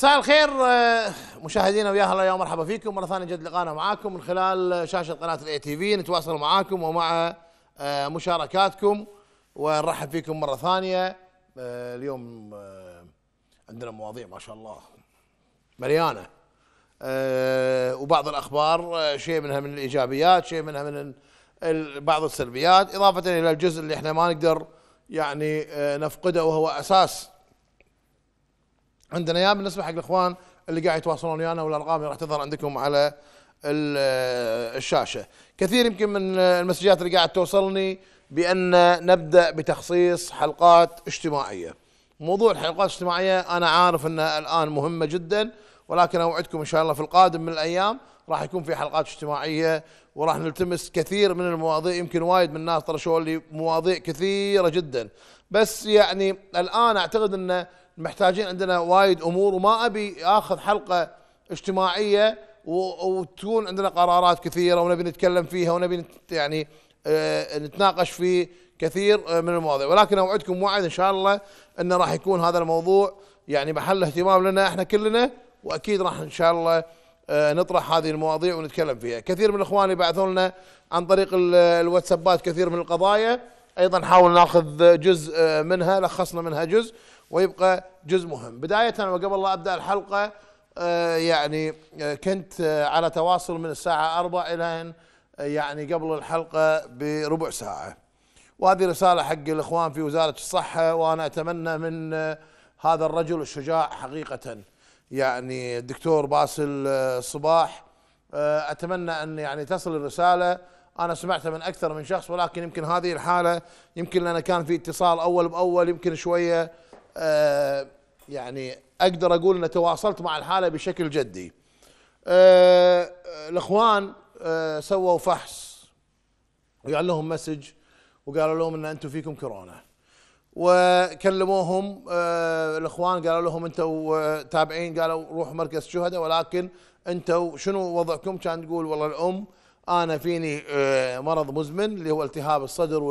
مساء الخير آه، مشاهدينا ويا هلا يا مرحبا فيكم مره ثانيه جد لقانا معاكم من خلال شاشه قناه الاي تي في نتواصل معاكم ومع آه، مشاركاتكم ونرحب فيكم مره ثانيه آه، اليوم عندنا مواضيع ما شاء الله مليانه وبعض الاخبار شيء منها من الايجابيات شيء منها من بعض السلبيات اضافه الى الجزء اللي احنا ما نقدر يعني نفقده وهو اساس عندنا يا بالنسبه حق الاخوان اللي قاعد يتواصلون ويانا والارقام اللي راح تظهر عندكم على الشاشه كثير يمكن من المسجات اللي قاعد توصلني بان نبدا بتخصيص حلقات اجتماعيه موضوع الحلقات الاجتماعيه انا عارف انها الان مهمه جدا ولكن اوعدكم ان شاء الله في القادم من الايام راح يكون في حلقات اجتماعيه وراح نلتمس كثير من المواضيع يمكن وايد من الناس طرشوا لي مواضيع كثيره جدا بس يعني الان اعتقد انه محتاجين عندنا وايد امور وما ابي اخذ حلقه اجتماعيه وتكون عندنا قرارات كثيره ونبي نتكلم فيها ونبي يعني آه، نتناقش في كثير آه، من المواضيع ولكن اوعدكم وعد ان شاء الله انه راح يكون هذا الموضوع يعني محل اهتمام لنا احنا كلنا واكيد راح ان شاء الله آه، نطرح هذه المواضيع ونتكلم فيها كثير من الاخوان بعثوا لنا عن طريق الواتسابات كثير من القضايا ايضا حاول ناخذ جزء منها لخصنا منها جزء ويبقى جزء مهم بداية وقبل لا أبدأ الحلقة آه، يعني آه، كنت آه، على تواصل من الساعة أربع إلى أن يعني قبل الحلقة بربع ساعة وهذه رسالة حق الإخوان في وزارة الصحة وأنا أتمنى من هذا الرجل الشجاع حقيقة يعني الدكتور باسل صباح أتمنى أن يعني تصل الرسالة أنا سمعتها من أكثر من شخص ولكن يمكن هذه الحالة يمكن لأن كان في اتصال أول بأول يمكن شوية آه، يعني اقدر اقول ان تواصلت مع الحاله بشكل جدي آه، الاخوان آه، سووا فحص وقال لهم مسج وقالوا لهم ان انتم فيكم كورونا وكلموهم الاخوان قالوا لهم انتم تابعين قالوا روحوا مركز شهداء ولكن انتم شنو وضعكم كان تقول والله الام انا فيني مرض مزمن اللي هو التهاب الصدر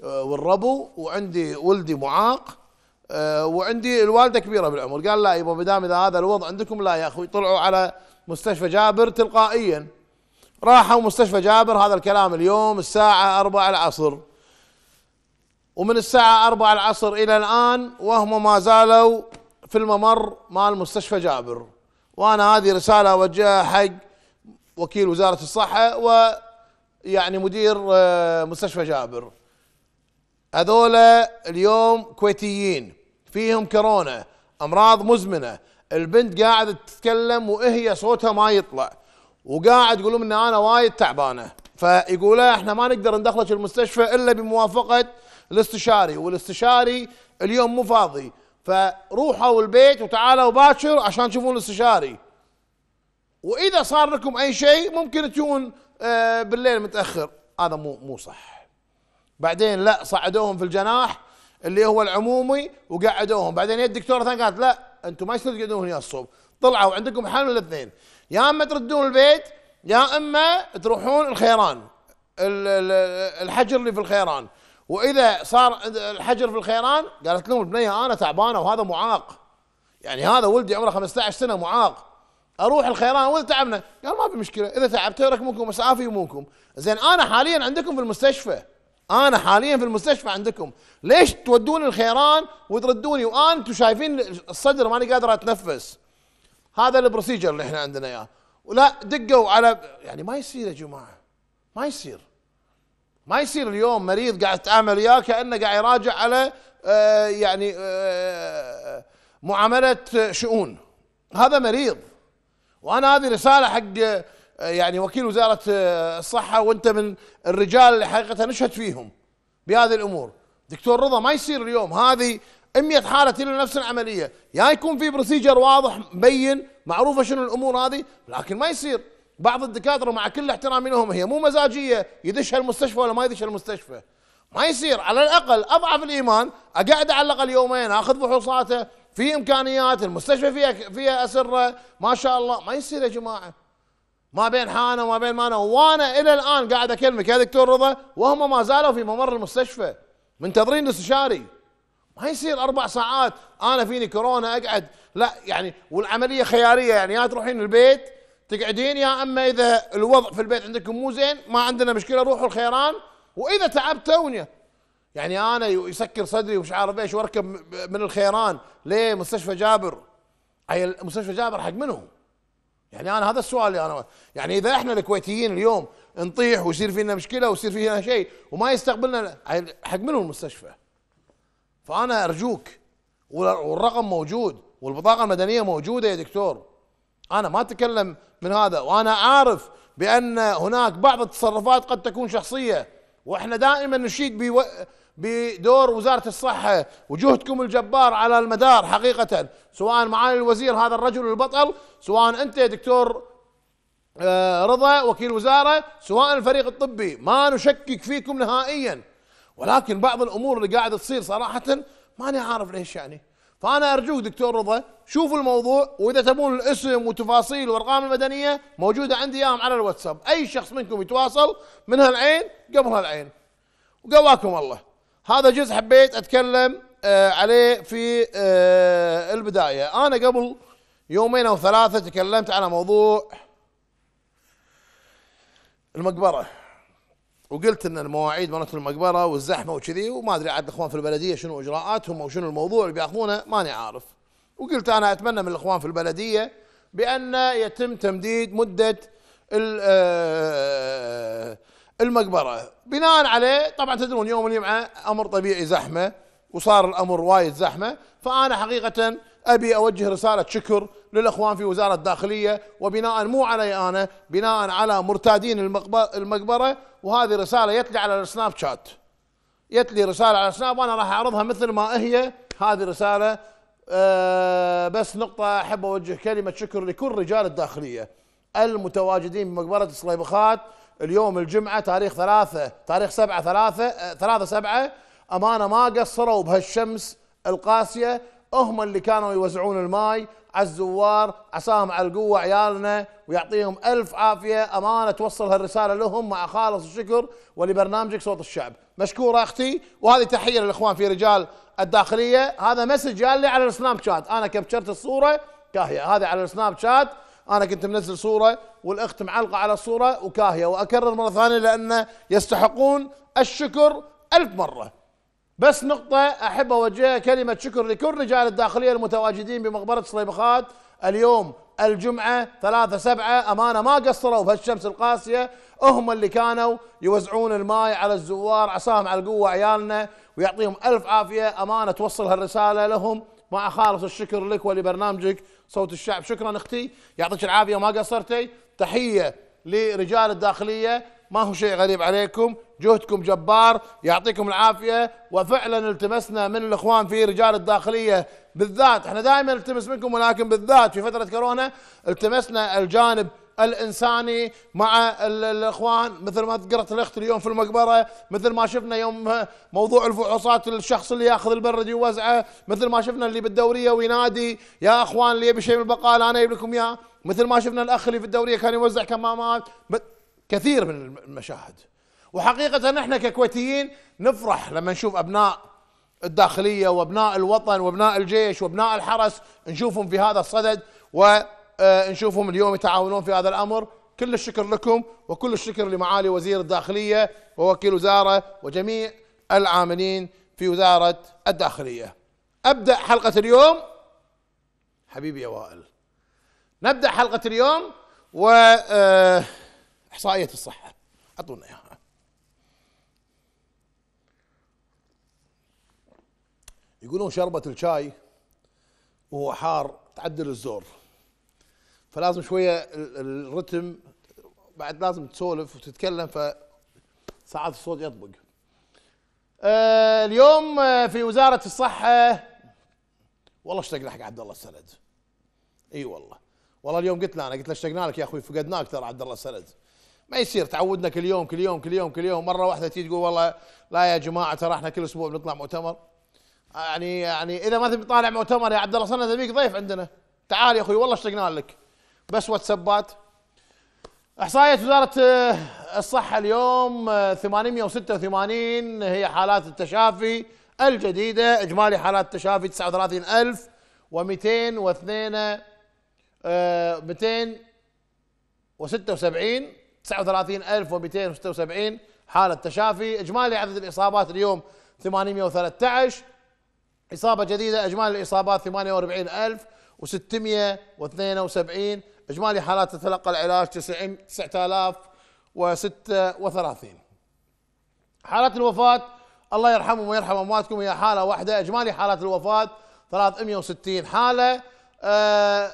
والربو وعندي ولدي معاق آه، وعندي الوالده كبيره بالعمر قال لا يبا بدام اذا هذا الوضع عندكم لا يا اخوي طلعوا على مستشفى جابر تلقائيا راحوا مستشفى جابر هذا الكلام اليوم الساعه 4 العصر ومن الساعه 4 العصر الى الان وهم ما زالوا في الممر مال مستشفى جابر وانا هذه رساله اوجهها حق وكيل وزاره الصحه ويعني مدير آه، مستشفى جابر هذولا اليوم كويتيين فيهم كورونا امراض مزمنه البنت قاعده تتكلم وهي صوتها ما يطلع وقاعد يقول لهم ان انا وايد تعبانه فيقول احنا ما نقدر ندخلك المستشفى الا بموافقه الاستشاري والاستشاري اليوم مو فاضي فروحوا البيت وتعالوا باكر عشان تشوفون الاستشاري واذا صار لكم اي شيء ممكن تجون آه، بالليل متاخر هذا مو مو صح بعدين لا صعدوهم في الجناح اللي هو العمومي وقعدوهم بعدين يا الدكتوره ثانيه قالت لا انتم ما يصير تقعدون هنا الصوب طلعوا عندكم حل الاثنين يا اما تردون البيت يا اما تروحون الخيران الحجر اللي في الخيران واذا صار الحجر في الخيران قالت لهم البنيه انا تعبانه وهذا معاق يعني هذا ولدي عمره 15 سنه معاق اروح الخيران واذا تعبنا قال ما في مشكله اذا تعبت ركبوكم اسعافي يمونكم زين انا حاليا عندكم في المستشفى انا حاليا في المستشفى عندكم ليش تودوني الخيران وتردوني وانتم شايفين الصدر ماني قادر اتنفس هذا البروسيجر اللي احنا عندنا اياه ولا دقوا على يعني ما يصير يا جماعه ما يصير ما يصير اليوم مريض قاعد تعامل وياه كانه قاعد يراجع على آه، يعني آه، معامله شؤون هذا مريض وانا هذه رساله حق يعني وكيل وزاره آه، الصحه وانت من الرجال اللي حقيقه نشهد فيهم بهذه الامور دكتور رضا ما يصير اليوم هذه 100 حاله إلى نفس العمليه يا يعني يكون في بروسيجر واضح مبين معروفه شنو الامور هذه لكن ما يصير بعض الدكاتره مع كل احترامي لهم هي مو مزاجيه يدشها المستشفى ولا ما يدشها المستشفى ما يصير على الاقل اضعف الايمان اقعد على الاقل يومين اخذ فحوصاته في امكانيات المستشفى فيها فيها اسره ما شاء الله ما يصير يا جماعه ما بين حانه وما بين مانه وانا الى الان قاعد اكلمك يا دكتور رضا وهم ما زالوا في ممر المستشفى منتظرين الاستشاري ما يصير اربع ساعات انا فيني كورونا اقعد لا يعني والعمليه خياريه يعني يا تروحين البيت تقعدين يا اما اذا الوضع في البيت عندكم مو زين ما عندنا مشكله روحوا الخيران واذا تعبتوني يعني انا يسكر صدري ومش عارف ايش واركب من الخيران ليه مستشفى جابر اي مستشفى جابر حق منهم يعني انا هذا السؤال اللي انا يعني اذا احنا الكويتيين اليوم نطيح ويصير فينا مشكله ويصير فينا شيء وما يستقبلنا حق منو المستشفى؟ فانا ارجوك والرقم موجود والبطاقه المدنيه موجوده يا دكتور انا ما اتكلم من هذا وانا عارف بان هناك بعض التصرفات قد تكون شخصيه واحنا دائما نشيد بدور وزارة الصحة وجهدكم الجبار على المدار حقيقة سواء معالي الوزير هذا الرجل البطل سواء أنت دكتور آه، رضا وكيل وزارة سواء الفريق الطبي ما نشكك فيكم نهائيا ولكن بعض الأمور اللي قاعدة تصير صراحة ماني عارف ليش يعني فأنا أرجوك دكتور رضا شوفوا الموضوع وإذا تبون الاسم وتفاصيل وأرقام المدنية موجودة عندي إياهم على الواتساب أي شخص منكم يتواصل من هالعين قبل هالعين وقواكم الله هذا جزء حبيت اتكلم آه، عليه في آه، البدايه انا قبل يومين او ثلاثه تكلمت على موضوع المقبره وقلت ان المواعيد مالت المقبره والزحمه وكذي وما ادري عاد الاخوان في البلديه شنو اجراءاتهم او شنو الموضوع اللي بياخذونه ماني عارف وقلت انا اتمنى من الاخوان في البلديه بان يتم تمديد مده المقبرة بناء عليه طبعا تدرون يوم الجمعة أمر طبيعي زحمة وصار الأمر وايد زحمة فأنا حقيقة أبي أوجه رسالة شكر للأخوان في وزارة الداخلية وبناء مو علي أنا بناء على مرتادين المقبرة وهذه رسالة يتلي على السناب شات يتلي رسالة على السناب وأنا راح أعرضها مثل ما هي هذه رسالة أه بس نقطة أحب أوجه كلمة شكر لكل رجال الداخلية المتواجدين بمقبرة صليبخات اليوم الجمعة تاريخ ثلاثة تاريخ سبعة ثلاثة ثلاثة سبعة أمانة ما قصروا بهالشمس القاسية هم اللي كانوا يوزعون الماي على الزوار عساهم على القوة عيالنا ويعطيهم ألف عافية أمانة توصل هالرسالة لهم مع خالص الشكر ولبرنامجك صوت الشعب مشكورة أختي وهذه تحية للإخوان في رجال الداخلية هذا مسج لي على السناب شات أنا كبشرت الصورة كاهية هذا على السناب شات انا كنت منزل صوره والاخت معلقه على الصوره وكاهيه واكرر مره ثانيه لان يستحقون الشكر ألف مره بس نقطة أحب أوجهها كلمة شكر لكل رجال الداخلية المتواجدين بمقبرة صليبخات اليوم الجمعة ثلاثة سبعة أمانة ما قصروا بهالشمس القاسية هم اللي كانوا يوزعون الماي على الزوار عصاهم على القوة عيالنا ويعطيهم ألف عافية أمانة توصل هالرسالة لهم مع خالص الشكر لك ولبرنامجك صوت الشعب شكرا اختي يعطيك العافيه ما قصرتي تحيه لرجال الداخليه ما هو شيء غريب عليكم جهدكم جبار يعطيكم العافيه وفعلا التمسنا من الاخوان في رجال الداخليه بالذات احنا دائما نلتمس منكم ولكن بالذات في فتره كورونا التمسنا الجانب الانساني مع الاخوان مثل ما ذكرت الاخت اليوم في المقبره مثل ما شفنا يوم موضوع الفحوصات الشخص اللي ياخذ البرد يوزعه مثل ما شفنا اللي بالدوريه وينادي يا اخوان اللي يبي شيء من البقاله انا اجيب لكم اياه مثل ما شفنا الاخ اللي في الدوريه كان يوزع كمامات كثير من المشاهد وحقيقه احنا ككويتيين نفرح لما نشوف ابناء الداخليه وابناء الوطن وابناء الجيش وابناء الحرس نشوفهم في هذا الصدد و آه، نشوفهم اليوم يتعاونون في هذا الأمر كل الشكر لكم وكل الشكر لمعالي وزير الداخلية ووكيل وزارة وجميع العاملين في وزارة الداخلية أبدأ حلقة اليوم حبيبي يا وائل نبدأ حلقة اليوم و آه، إحصائية الصحة أعطونا إياها يقولون شربة الشاي وهو حار تعدل الزور فلازم شويه الرتم بعد لازم تسولف وتتكلم ف ساعات الصوت يطبق آه، اليوم آه، في وزاره الصحه والله اشتقنا حق عبد الله السند اي والله والله اليوم قلت له انا قلت له اشتقنا لك يا اخوي فقدناك ترى عبد الله السند ما يصير تعودنا كل يوم كل يوم كل يوم كل يوم مره واحده تيجي تقول والله لا يا جماعه ترى احنا كل اسبوع بنطلع مؤتمر يعني يعني اذا ما تبي تطالع مؤتمر يا عبد الله السند ابيك ضيف عندنا تعال يا اخوي والله اشتقنا لك بس واتسابات احصائيه وزاره آه، الصحه اليوم 886 آه، هي حالات التشافي الجديده اجمالي حالات التشافي 39202 276 39276 حاله تشافي اجمالي عدد الاصابات اليوم 813 اصابه جديده اجمالي الاصابات 48672 إجمالي حالات تتلقى العلاج 90 9036 حالات الوفاة الله يرحمهم ويرحم أمواتكم هي حالة واحدة إجمالي حالات الوفاة 360 حالة آه،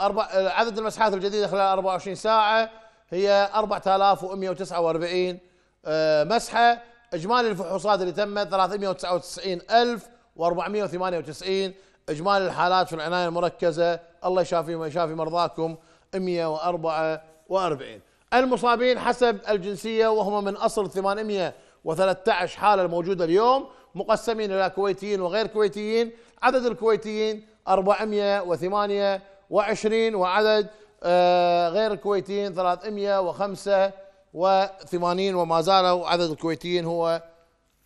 أربع عدد المسحات الجديدة خلال 24 ساعة هي 4149 آه، مسحة إجمالي الفحوصات اللي تمت 399498 إجمالي الحالات في العناية المركزة الله يشافي يشافي مرضاكم 144 المصابين حسب الجنسية وهم من أصل 813 حالة الموجودة اليوم مقسمين إلى كويتيين وغير كويتيين عدد الكويتيين 428 وعدد آه، غير الكويتيين 385 وما زالوا عدد الكويتيين هو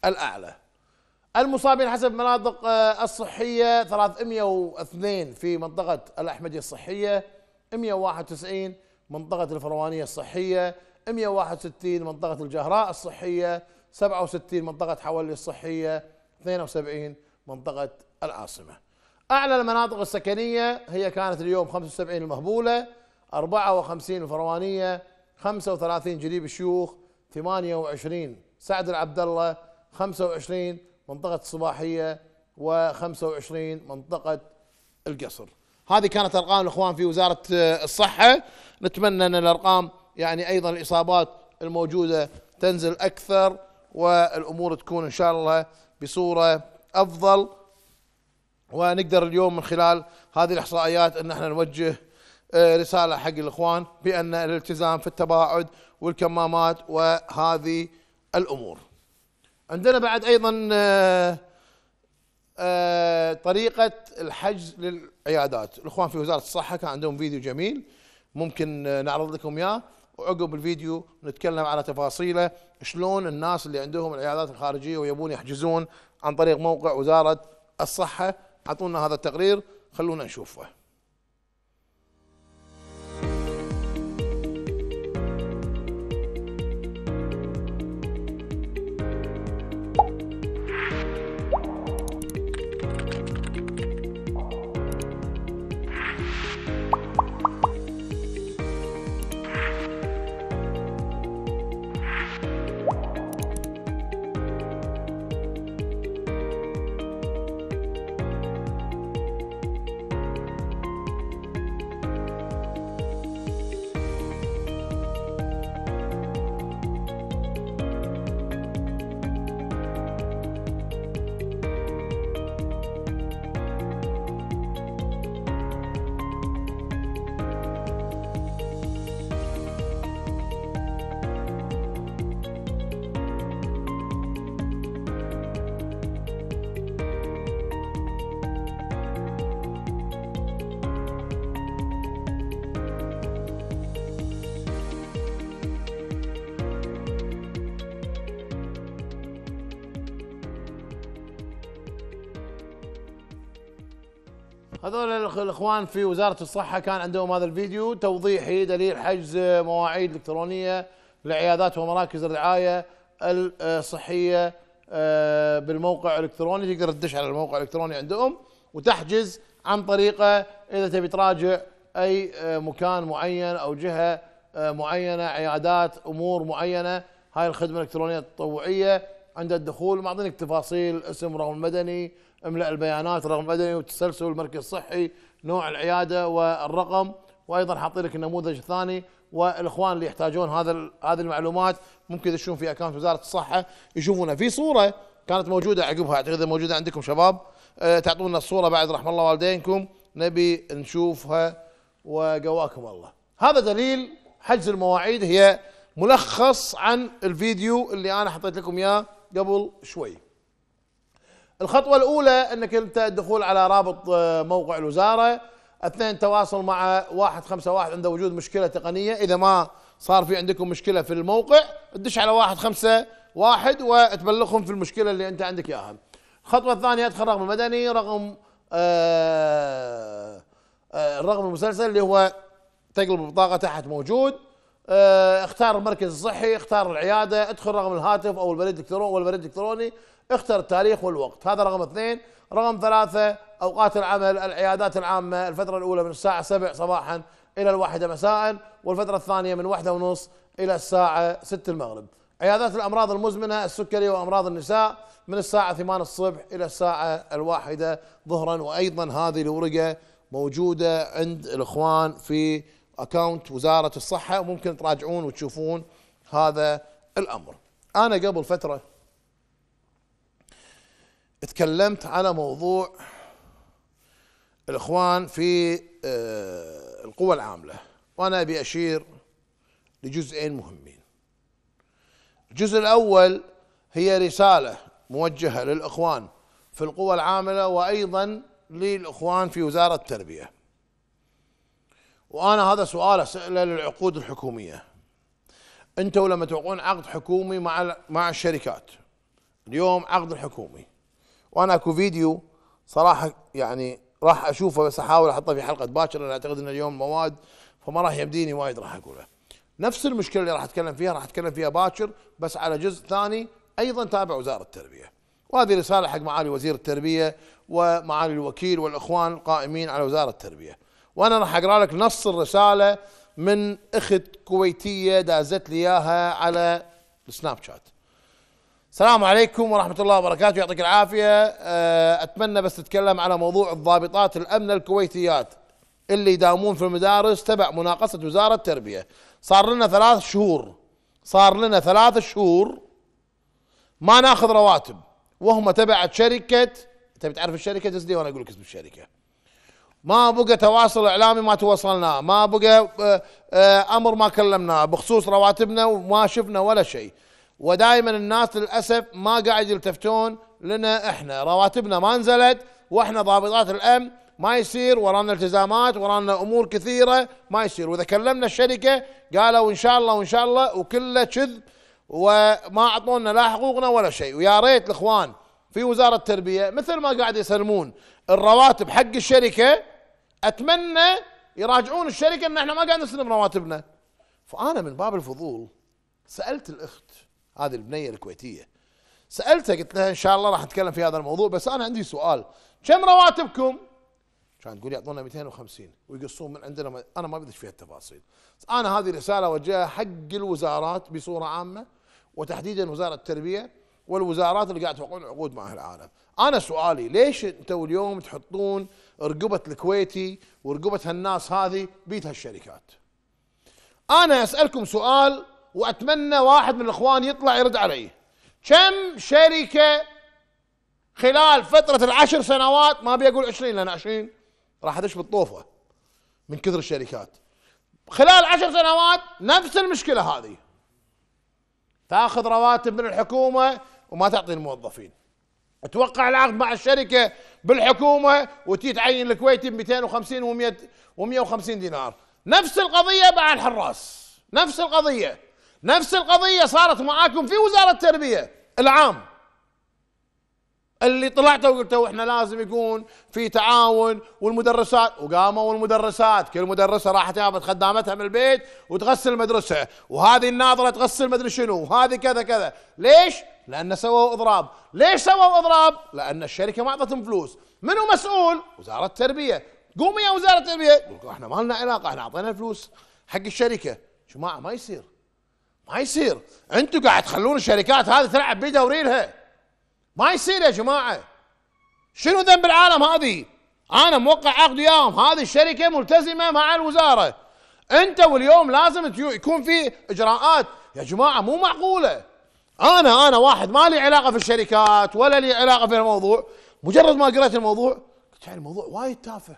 الأعلى المصابين حسب مناطق آه، الصحية 302 في منطقة الأحمدية الصحية 191 منطقة الفروانية الصحية 161 منطقة الجهراء الصحية 67 منطقة حولي الصحية 72 منطقة العاصمة أعلى المناطق السكنية هي كانت اليوم 75 المهبولة 54 الفروانية 35 جليب الشيوخ 28 سعد العبد الله 25 منطقة الصباحية و25 منطقة القصر هذه كانت أرقام الإخوان في وزارة آه، الصحة نتمنى أن الأرقام يعني أيضا الإصابات الموجودة تنزل أكثر والأمور تكون إن شاء الله بصورة أفضل ونقدر اليوم من خلال هذه الإحصائيات أن احنا نوجه آه، رسالة حق الإخوان بأن الالتزام في التباعد والكمامات وهذه الأمور عندنا بعد ايضا آه، آه، طريقة الحجز للعيادات الاخوان في وزارة الصحة كان عندهم فيديو جميل ممكن آه، نعرض لكم اياه وعقب الفيديو نتكلم على تفاصيله شلون الناس اللي عندهم العيادات الخارجية ويبون يحجزون عن طريق موقع وزارة الصحة اعطونا هذا التقرير خلونا نشوفه الاخوان في وزاره الصحه كان عندهم هذا الفيديو توضيحي دليل حجز مواعيد الكترونيه لعيادات ومراكز الرعايه الصحيه آه، بالموقع الالكتروني تقدر تدش على الموقع الالكتروني عندهم وتحجز عن طريقه اذا تبي تراجع اي آه، مكان معين او جهه آه، معينه عيادات امور معينه هاي الخدمه الالكترونيه التطوعيه عند الدخول معطينك تفاصيل اسم رقم مدني املا البيانات رقم مدني وتسلسل المركز الصحي نوع العياده والرقم وايضا حاطين لك النموذج الثاني والاخوان اللي يحتاجون هذا هذه المعلومات ممكن يدشون في اكونت وزاره الصحه يشوفونها في صوره كانت موجوده عقبها اعتقد موجوده عندكم شباب أه تعطونا الصوره بعد رحم الله والدينكم نبي نشوفها وقواكم الله هذا دليل حجز المواعيد هي ملخص عن الفيديو اللي انا حطيت لكم اياه قبل شوي الخطوة الأولى أنك أنت الدخول على رابط آه، موقع الوزارة اثنين تواصل مع واحد خمسة واحد عنده وجود مشكلة تقنية إذا ما صار في عندكم مشكلة في الموقع تدش على واحد خمسة واحد وتبلغهم في المشكلة اللي أنت عندك إياها الخطوة الثانية ادخل رقم المدني رقم آه الرقم آه، المسلسل اللي هو تقلب البطاقة تحت موجود آه اختار المركز الصحي اختار العيادة ادخل رقم الهاتف أو البريد الإلكتروني البريد الإلكتروني اختر التاريخ والوقت هذا رقم اثنين رقم ثلاثة أوقات العمل العيادات العامة الفترة الأولى من الساعة سبع صباحا إلى الواحدة مساء والفترة الثانية من واحدة ونص إلى الساعة ست المغرب عيادات الأمراض المزمنة السكري وأمراض النساء من الساعة ثمان الصبح إلى الساعة الواحدة ظهرا وأيضا هذه الورقة موجودة عند الإخوان في أكاونت وزارة الصحة ممكن تراجعون وتشوفون هذا الأمر أنا قبل فترة اتكلمت على موضوع الاخوان في آه، القوى العامله وانا ابي اشير لجزئين مهمين الجزء الاول هي رساله موجهه للاخوان في القوى العامله وايضا للاخوان في وزاره التربيه وانا هذا سؤال اساله للعقود الحكوميه انتم لما توقعون عقد حكومي مع مع الشركات اليوم عقد الحكومي وانا اكو فيديو صراحه يعني راح اشوفه بس احاول احطه في حلقه باكر انا اعتقد ان اليوم مواد فما راح يمديني وايد راح اقوله نفس المشكله اللي راح اتكلم فيها راح اتكلم فيها باكر بس على جزء ثاني ايضا تابع وزاره التربيه وهذه رساله حق معالي وزير التربيه ومعالي الوكيل والاخوان القائمين على وزاره التربيه وانا راح اقرا لك نص الرساله من اخت كويتيه دازت لي اياها على السناب شات السلام عليكم ورحمة الله وبركاته يعطيك العافية آه، أتمنى بس تتكلم على موضوع الضابطات الأمن الكويتيات اللي يداومون في المدارس تبع مناقصة وزارة التربية صار لنا ثلاث شهور صار لنا ثلاث شهور ما ناخذ رواتب وهم تبعت شركة تبي تعرف الشركة تسدي وأنا أقول لك اسم الشركة ما بقى تواصل إعلامي ما تواصلنا ما بقى آه، آه، أمر ما كلمناه بخصوص رواتبنا وما شفنا ولا شيء ودائما الناس للاسف ما قاعد يلتفتون لنا احنا رواتبنا ما نزلت واحنا ضابطات الامن ما يصير ورانا التزامات ورانا امور كثيره ما يصير واذا كلمنا الشركه قالوا ان شاء الله وان شاء الله وكله كذب وما اعطونا لا حقوقنا ولا شيء ويا ريت الاخوان في وزاره التربيه مثل ما قاعد يسلمون الرواتب حق الشركه اتمنى يراجعون الشركه ان احنا ما قاعد نسلم رواتبنا فانا من باب الفضول سالت الاخت هذه البنيه الكويتيه سالتها قلت لها ان شاء الله راح نتكلم في هذا الموضوع بس انا عندي سؤال كم رواتبكم؟ كان تقول يعطونا 250 ويقصون من عندنا انا ما بدش فيها التفاصيل انا هذه رساله اوجهها حق الوزارات بصوره عامه وتحديدا وزاره التربيه والوزارات اللي قاعد توقعون عقود مع اهل العالم انا سؤالي ليش انتوا اليوم تحطون رقبه الكويتي ورقبه هالناس هذه بيت هالشركات انا اسالكم سؤال واتمنى واحد من الاخوان يطلع يرد علي كم شركه خلال فتره العشر سنوات ما ابي اقول 20 لان 20 راح ادش بالطوفه من كثر الشركات خلال عشر سنوات نفس المشكله هذه تاخذ رواتب من الحكومه وما تعطي الموظفين توقع العقد مع الشركه بالحكومه وتي تعين الكويتي ب 250 و100 و150 دينار نفس القضيه مع الحراس نفس القضيه نفس القضية صارت معاكم في وزارة التربية العام اللي طلعتوا وقلتوا احنا لازم يكون في تعاون والمدرسات وقاموا المدرسات كل مدرسه راحت جابت خدامتها من البيت وتغسل المدرسه وهذه الناظره تغسل مدري شنو وهذه كذا كذا ليش؟ لان سووا اضراب ليش سووا اضراب؟ لان الشركه ما اعطتهم فلوس منو مسؤول؟ وزاره التربيه قوموا يا وزاره التربيه احنا ما لنا علاقه احنا اعطينا الفلوس حق الشركه جماعه ما يصير ما يصير انتوا قاعد تخلون الشركات هذه تلعب بدورينها ما يصير يا جماعه شنو ذنب العالم هذه انا موقع عقد وياهم هذه الشركه ملتزمه مع الوزاره انت واليوم لازم يكون في اجراءات يا جماعه مو معقوله انا انا واحد ما لي علاقه في الشركات ولا لي علاقه في الموضوع مجرد ما قرأت الموضوع قلت يعني الموضوع وايد تافه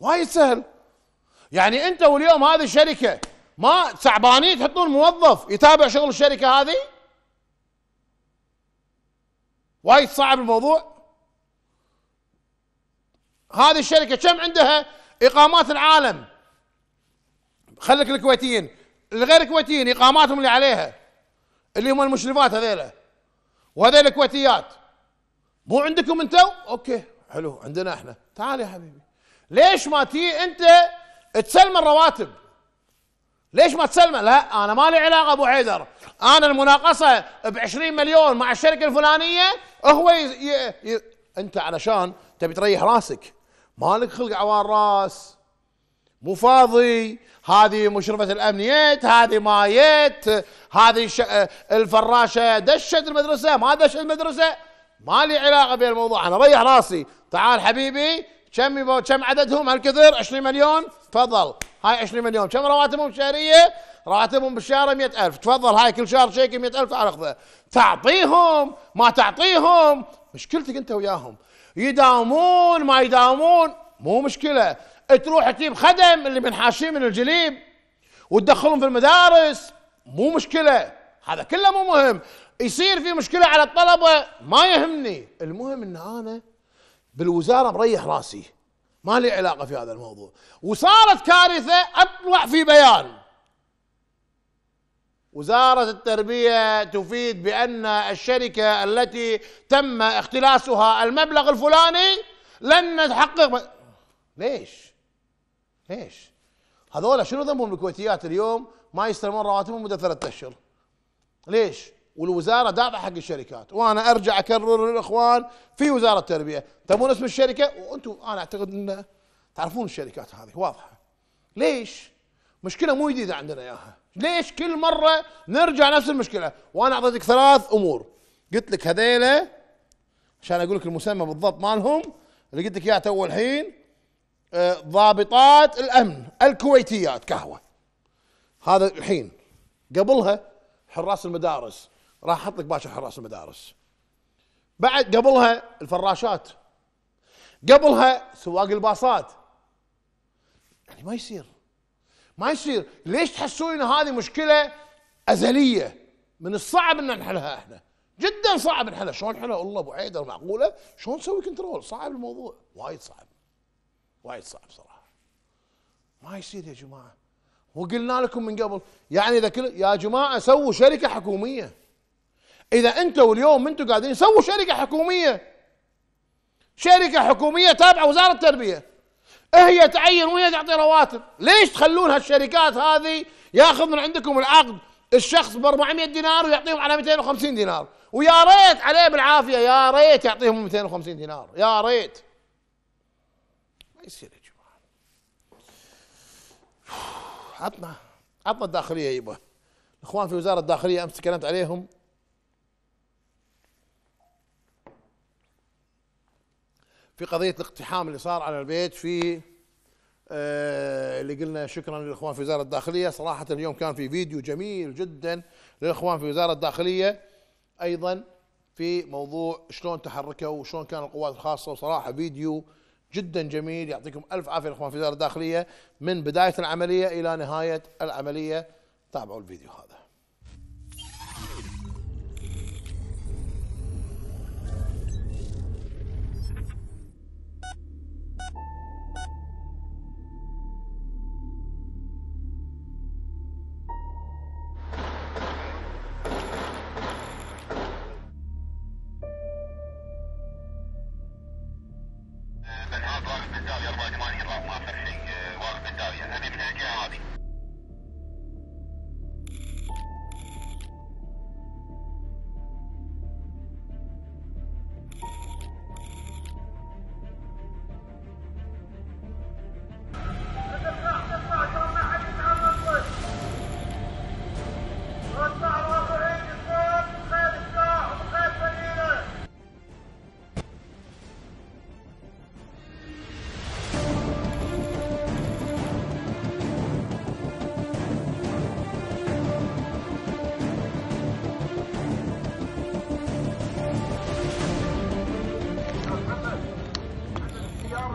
وايد سهل يعني انت واليوم هذه الشركه ما تعبانين تحطون موظف يتابع شغل الشركه هذه وايد صعب الموضوع هذه الشركه كم عندها اقامات العالم خليك الكويتيين الغير كويتيين اقاماتهم اللي عليها اللي هم المشرفات هذيلا وهذيل الكويتيات مو عندكم انتو اوكي حلو عندنا احنا تعال يا حبيبي ليش ما تي انت تسلم الرواتب ليش ما تسلمه؟ لا انا ما لي علاقه ابو حيدر، انا المناقصه ب 20 مليون مع الشركه الفلانيه هو ي... ي... ي... انت علشان تبي تريح راسك مالك خلق عوار راس مو فاضي هذه مشرفة الأمنيات هذه مايت هذه ش... الفراشة دشت المدرسة ما دشت المدرسة ما لي علاقة بالموضوع أنا ريح راسي تعال حبيبي كم يبو كم عددهم هالكثر 20 مليون تفضل هاي 20 مليون كم رواتبهم الشهريه راتبهم بالشهر 100000 تفضل هاي كل شهر شيك 100000 تعال اخذه تعطيهم ما تعطيهم مشكلتك انت وياهم يداومون ما يداومون مو مشكله تروح تجيب خدم اللي منحاشين من الجليب وتدخلهم في المدارس مو مشكله هذا كله مو مهم يصير في مشكله على الطلبه ما يهمني المهم ان انا بالوزاره مريح راسي ما لي علاقه في هذا الموضوع وصارت كارثه اطلع في بيان وزارة التربية تفيد بأن الشركة التي تم اختلاسها المبلغ الفلاني لن نتحقق ليش؟ ليش؟ هذول شنو ذنبهم الكويتيات اليوم ما يستلمون رواتبهم مدة ثلاثة أشهر؟ ليش؟ والوزاره دافعه حق الشركات وانا ارجع اكرر للاخوان في وزاره التربيه تبون اسم الشركه وانتم انا اعتقد ان تعرفون الشركات هذه واضحه ليش؟ مشكله مو جديده عندنا اياها ليش كل مره نرجع نفس المشكله وانا اعطيتك ثلاث امور قلت لك هذيله عشان اقول لك المسمى بالضبط مالهم اللي قلت لك اياه تو الحين آه، ضابطات الامن الكويتيات كهوه هذا الحين قبلها حراس المدارس راح احط لك باكر حراس المدارس بعد قبلها الفراشات قبلها سواق الباصات يعني ما يصير ما يصير ليش تحسون ان هذه مشكله ازليه من الصعب ان نحلها احنا جدا صعب نحلها شلون نحلها والله ابو عيد معقوله شلون نسوي كنترول صعب الموضوع وايد صعب وايد صعب صراحه ما يصير يا جماعه وقلنا لكم من قبل يعني اذا كل يا جماعه سووا شركه حكوميه اذا انتوا اليوم انتوا قاعدين سووا شركه حكوميه شركه حكوميه تابعه وزاره التربيه هي تعين وهي تعطي رواتب ليش تخلون هالشركات هذه ياخذ من عندكم العقد الشخص ب 400 دينار ويعطيهم على 250 دينار ويا ريت عليه بالعافيه يا ريت يعطيهم 250 دينار يا ريت ما يصير يا جماعه عطنا عطنا الداخليه يبا الاخوان في وزاره الداخليه امس تكلمت عليهم في قضيه الاقتحام اللي صار على البيت في آه، اللي قلنا شكرا للاخوان في وزاره الداخليه صراحه اليوم كان في فيديو جميل جدا للاخوان في وزاره الداخليه ايضا في موضوع شلون تحركوا وشلون كان القوات الخاصه وصراحه فيديو جدا جميل يعطيكم الف عافيه الاخوان في وزاره الداخليه من بدايه العمليه الى نهايه العمليه تابعوا الفيديو هذا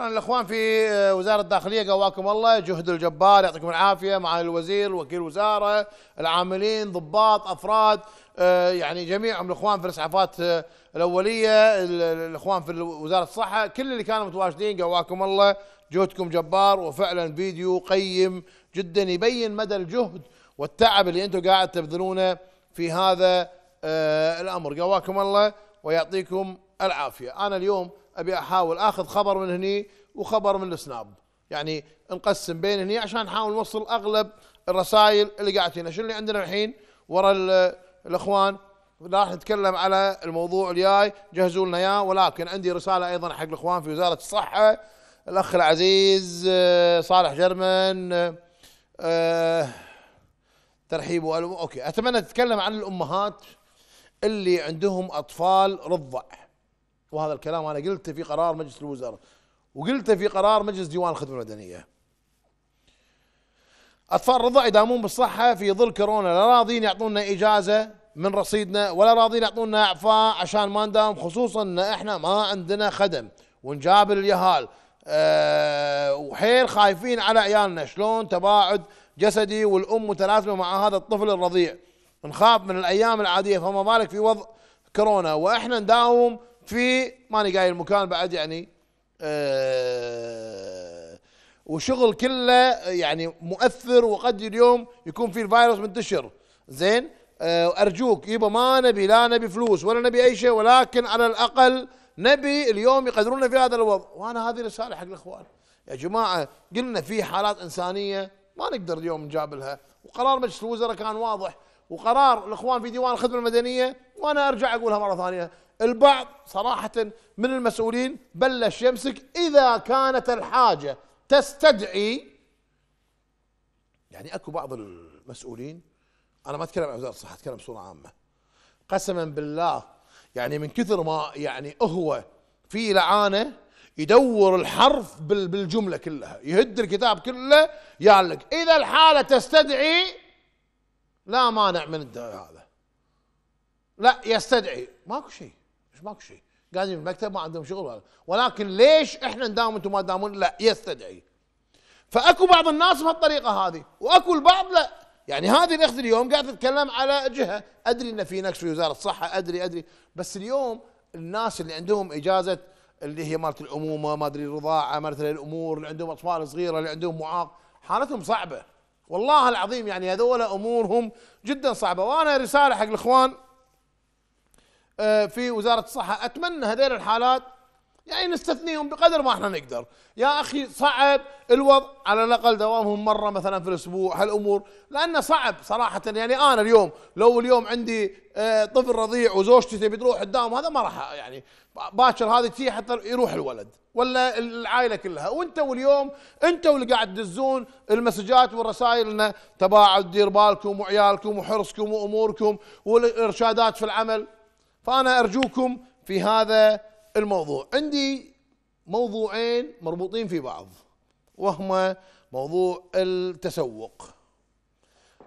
شكرا للاخوان في آه، وزاره الداخليه قواكم الله جهد الجبار يعطيكم العافيه مع الوزير وكيل وزاره العاملين ضباط افراد آه، يعني جميعهم الاخوان في الاسعافات آه، الاوليه الاخوان في وزاره الصحه كل اللي كانوا متواجدين قواكم الله جهدكم جبار وفعلا فيديو قيم جدا يبين مدى الجهد والتعب اللي انتم قاعد تبذلونه في هذا الامر قواكم الله ويعطيكم العافيه انا اليوم ابي احاول اخذ خبر من هني وخبر من السناب يعني نقسم بين هني عشان نحاول نوصل اغلب الرسائل اللي قاعد هنا شنو اللي عندنا الحين ورا الاخوان راح نتكلم على الموضوع الجاي جهزوا لنا اياه ولكن عندي رساله ايضا حق الاخوان في وزاره الصحه الاخ العزيز آه، صالح جرمن آه، ترحيب اوكي اتمنى تتكلم عن الامهات اللي عندهم اطفال رضع وهذا الكلام انا قلته في قرار مجلس الوزراء وقلته في قرار مجلس ديوان الخدمه المدنيه. اطفال رضع يداومون بالصحه في ظل كورونا لا راضين يعطونا اجازه من رصيدنا ولا راضين يعطونا اعفاء عشان ما نداوم خصوصا ان احنا ما عندنا خدم ونجابل اليهال أه وحيل خايفين على عيالنا شلون تباعد جسدي والام متلازمه مع هذا الطفل الرضيع نخاف من الايام العاديه فما بالك في وضع كورونا واحنا نداوم في ماني قايل المكان بعد يعني أه وشغل كله يعني مؤثر وقد اليوم يكون في الفيروس منتشر زين أه ارجوك يبا ما نبي لا نبي فلوس ولا نبي اي شيء ولكن على الاقل نبي اليوم يقدرونا في هذا الوضع وانا هذه رساله حق الاخوان يا جماعه قلنا في حالات انسانيه ما نقدر اليوم نجابلها وقرار مجلس الوزراء كان واضح وقرار الاخوان في ديوان الخدمه المدنيه وانا ارجع اقولها مره ثانيه البعض صراحة من المسؤولين بلش يمسك إذا كانت الحاجة تستدعي يعني أكو بعض المسؤولين أنا ما أتكلم عن وزارة الصحة أتكلم بصورة عامة قسما بالله يعني من كثر ما يعني هو في لعانة يدور الحرف بالجملة كلها يهد الكتاب كله يعلق إذا الحالة تستدعي لا مانع من هذا لا يستدعي ماكو شيء مش ماكو شيء قاعدين في المكتب ما عندهم شغل ولا ولكن ليش احنا نداوم انتم ما تداومون لا يستدعي فاكو بعض الناس بهالطريقه هذه واكو البعض لا يعني هذه الاخت اليوم قاعده تتكلم على جهه ادري ان في نقص في وزاره الصحه ادري ادري بس اليوم الناس اللي عندهم اجازه اللي هي مالت الامومه ما ادري الرضاعه مالت الامور اللي عندهم اطفال صغيره اللي عندهم معاق حالتهم صعبه والله العظيم يعني هذول امورهم جدا صعبه وانا رساله حق الاخوان آه، في وزاره الصحه اتمنى هذيل الحالات يعني نستثنيهم بقدر ما احنا نقدر يا اخي صعب الوضع على الاقل دوامهم مره مثلا في الاسبوع هالامور لانه صعب صراحه يعني انا اليوم لو اليوم عندي آه، طفل رضيع وزوجتي تبي تروح تداوم هذا ما راح يعني باكر هذه تي حتى يروح الولد ولا العائله كلها وانت واليوم انت واللي قاعد تدزون المسجات والرسائل انه تباعد دير بالكم وعيالكم وحرصكم واموركم والارشادات في العمل فأنا أرجوكم في هذا الموضوع عندي موضوعين مربوطين في بعض وهما موضوع التسوق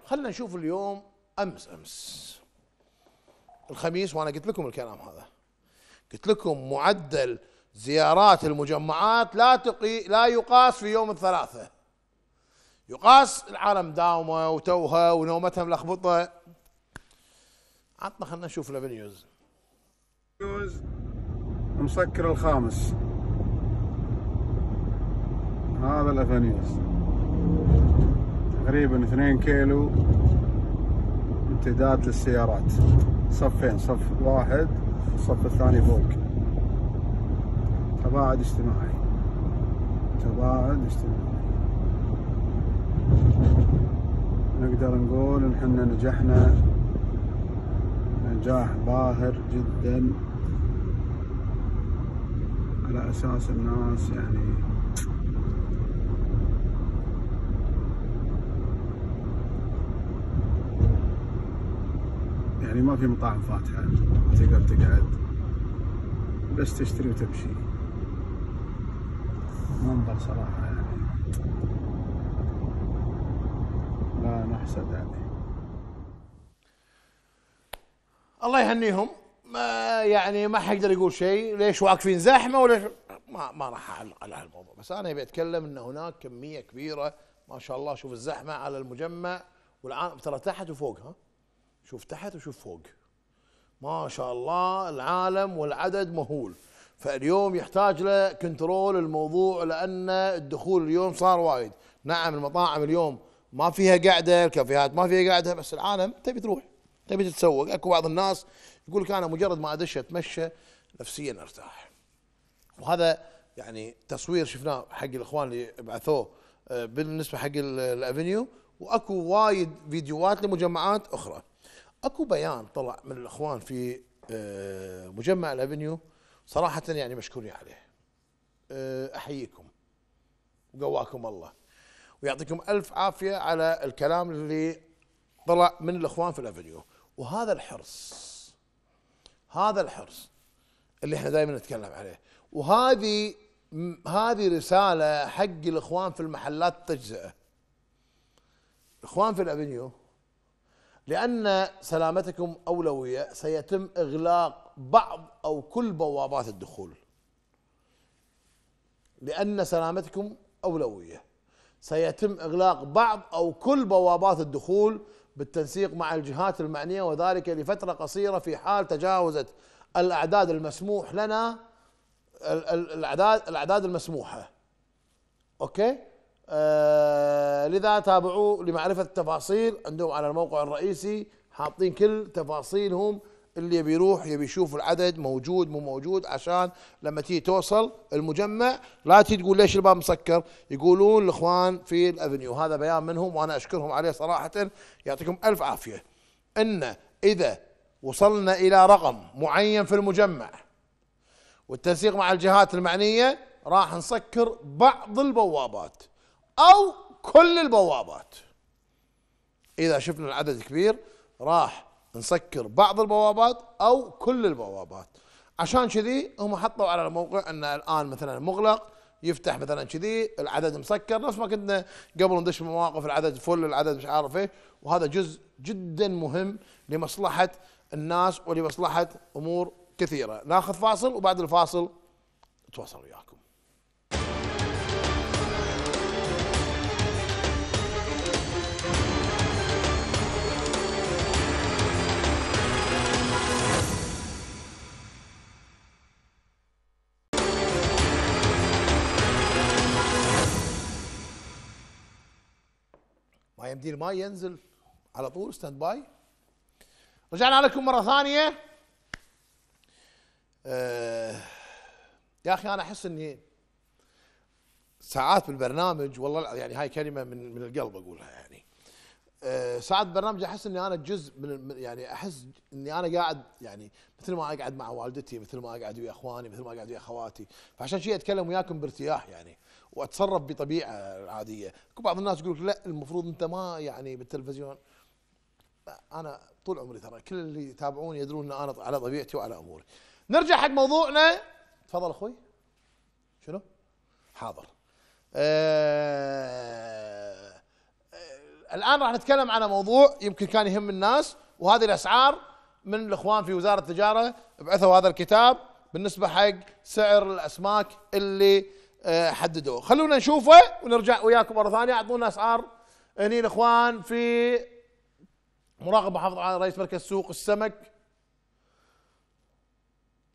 خلنا نشوف اليوم أمس أمس الخميس وأنا قلت لكم الكلام هذا قلت لكم معدل زيارات المجمعات لا تقي لا يقاس في يوم الثلاثة يقاس العالم داومة وتوها ونومتها ملخبطة عطنا خلنا نشوف الافنيوز فيوز مسكر الخامس هذا الافانيوز تقريبا 2 كيلو امتداد للسيارات صفين صف واحد والصف الثاني فوق تباعد اجتماعي تباعد اجتماعي نقدر نقول ان احنا نجحنا نجاح باهر جدا على اساس الناس يعني يعني ما في مطاعم فاتحه تقدر تقعد بس تشتري وتمشي منظر صراحه يعني لا نحسد عليه يعني. الله يهنيهم ما يعني ما حقدر يقول شيء ليش واقفين زحمه وليش ما ما راح اعلق على هالموضوع بس انا ابي اتكلم ان هناك كميه كبيره ما شاء الله شوف الزحمه على المجمع والعالم ترى تحت وفوق ها شوف تحت وشوف فوق ما شاء الله العالم والعدد مهول فاليوم يحتاج له كنترول الموضوع لان الدخول اليوم صار وايد نعم المطاعم اليوم ما فيها قاعده الكافيهات ما فيها قاعده بس العالم تبي تروح تبي تتسوق اكو بعض الناس يقول لك انا مجرد ما ادش اتمشى نفسيا ارتاح وهذا يعني تصوير شفناه حق الاخوان اللي بعثوه آه، بالنسبه حق الافنيو واكو وايد فيديوهات لمجمعات اخرى اكو بيان طلع من الاخوان في آه، مجمع الافنيو صراحه يعني مشكورين عليه آه، احييكم وقواكم الله ويعطيكم الف عافيه على الكلام اللي طلع من الاخوان في الافنيو وهذا الحرص هذا الحرص اللي احنا دائما نتكلم عليه وهذه هذه رساله حق الاخوان في المحلات التجزئه الاخوان في الافنيو لان سلامتكم اولويه سيتم اغلاق بعض او كل بوابات الدخول لان سلامتكم اولويه سيتم اغلاق بعض او كل بوابات الدخول بالتنسيق مع الجهات المعنيه وذلك لفتره قصيره في حال تجاوزت الاعداد المسموح لنا الاعداد الاعداد المسموحه اوكي آه لذا تابعوا لمعرفه التفاصيل عندهم على الموقع الرئيسي حاطين كل تفاصيلهم اللي يبي يروح يبي يشوف العدد موجود مو موجود عشان لما تيجي توصل المجمع لا تيجي تقول ليش الباب مسكر يقولون الاخوان في الافنيو هذا بيان منهم وانا اشكرهم عليه صراحه يعطيكم الف عافيه ان اذا وصلنا الى رقم معين في المجمع والتنسيق مع الجهات المعنيه راح نسكر بعض البوابات او كل البوابات اذا شفنا العدد كبير راح نسكر بعض البوابات او كل البوابات عشان كذي هم حطوا على الموقع ان الان مثلا مغلق يفتح مثلا كذي العدد مسكر نفس ما كنا قبل ندش مواقف العدد فل العدد مش عارف ايه وهذا جزء جدا مهم لمصلحه الناس ولمصلحه امور كثيره ناخذ فاصل وبعد الفاصل نتواصل وياكم يمدي الماي ينزل على طول ستاند باي رجعنا لكم مره ثانيه آه، يا اخي انا احس اني ساعات بالبرنامج والله يعني هاي كلمه من من القلب اقولها يعني آه، ساعات بالبرنامج احس اني انا جزء من يعني احس اني انا قاعد يعني مثل ما اقعد مع والدتي مثل ما اقعد ويا اخواني مثل ما اقعد ويا اخواتي فعشان شيء اتكلم وياكم بارتياح يعني واتصرف بطبيعه عاديه بعض الناس يقول لا المفروض انت ما يعني بالتلفزيون انا طول عمري ترى كل اللي يتابعوني يدرون ان انا على طبيعتي وعلى اموري نرجع حق موضوعنا تفضل اخوي شنو حاضر آه... آه... الان راح نتكلم على موضوع يمكن كان يهم الناس وهذه الاسعار من الاخوان في وزاره التجاره بعثوا هذا الكتاب بالنسبه حق سعر الاسماك اللي آه، حددوه خلونا نشوفه ونرجع وياكم مره ثانيه اعطونا اسعار هني الاخوان في مراقبه حافظ على رئيس مركز سوق السمك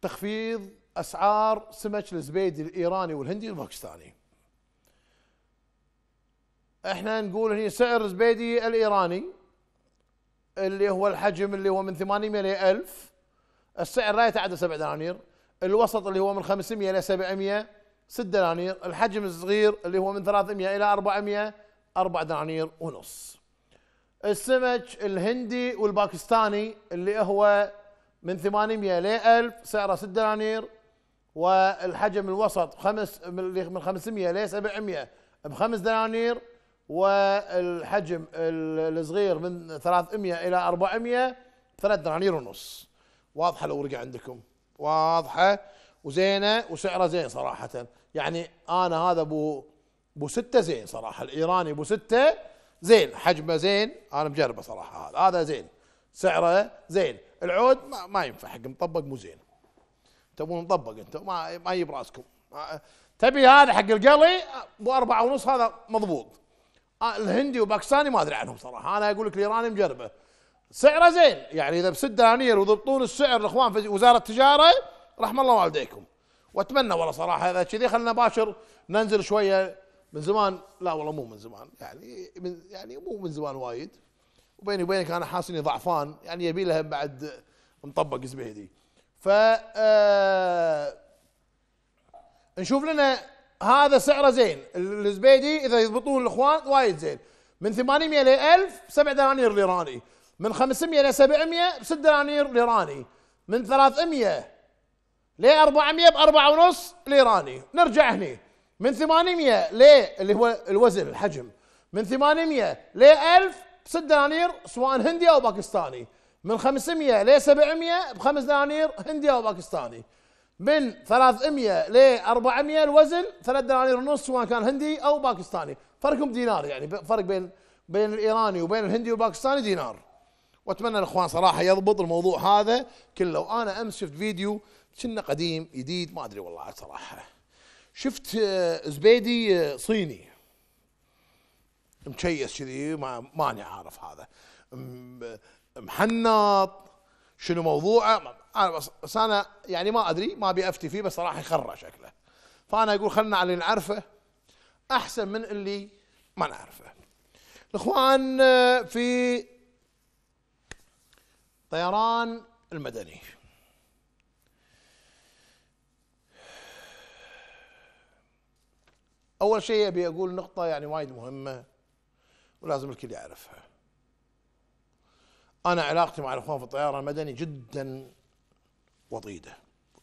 تخفيض اسعار سمك الزبيدي الايراني والهندي والباكستاني احنا نقول هني سعر الزبيدي الايراني اللي هو الحجم اللي هو من 800 ل 1000 السعر لا يتعدى 7 دنانير الوسط اللي هو من 500 ل 700 ست دنانير الحجم الصغير اللي هو من 300 الى 400 4 دنانير ونص السمك الهندي والباكستاني اللي هو من 800 ل 1000 سعره 6 دنانير والحجم الوسط خمس من 500 ل 700 ب 5 دنانير والحجم الصغير من 300 الى 400 3 دنانير ونص واضحه الورقه عندكم واضحه وزينه وسعره زين صراحه يعني انا هذا بو بو سته زين صراحه الايراني بو سته زين حجمه زين انا مجربه صراحه هذا هذا زين سعره زين العود ما, ما ينفع حق مطبق مو زين تبون مطبق انت ما ما يجيب راسكم تبي هذا حق القلي بو أربعة ونص هذا مضبوط آه، الهندي وباكستاني ما ادري عنهم صراحه انا اقول لك الايراني مجربه سعره زين يعني اذا بست دنانير وضبطون السعر الاخوان في وزاره التجاره رحم الله والديكم واتمنى والله صراحه اذا كذي خلنا باشر ننزل شويه من زمان لا والله مو من زمان يعني من يعني مو من زمان وايد وبيني وبينك انا حاسس اني ضعفان يعني يبي لها بعد مطبق زبيدي ف آه، نشوف لنا هذا سعره زين الزبيدي اذا يضبطون الاخوان وايد زين من 800 ل 1000 7 دنانير ليراني من 500 ل 700 ب 6 دنانير ليراني من 300 ل 400 ب 4 ونص الايراني نرجع هنا من 800 ل اللي هو الوزن الحجم من 800 ل 1000 ب 6 دنانير سواء هندي او باكستاني من 500 ل 700 ب 5 دنانير هندي او باكستاني من 300 ل 400 الوزن 3 دنانير ونص سواء كان هندي او باكستاني فرقهم دينار يعني فرق بين بين الايراني وبين الهندي والباكستاني دينار واتمنى الاخوان صراحه يضبط الموضوع هذا كله وانا امس شفت فيديو كنا قديم جديد ما ادري والله صراحه شفت آه، زبيدي آه، صيني مكيس كذي ما ماني عارف هذا آه، محنط شنو موضوعه انا بس, انا يعني ما ادري ما ابي افتي فيه بس راح يخرع شكله فانا اقول خلنا على اللي نعرفه احسن من اللي ما نعرفه الاخوان في طيران المدني اول شيء ابي اقول نقطه يعني وايد مهمه ولازم الكل يعرفها انا علاقتي مع الاخوان في الطيران المدني جدا وطيده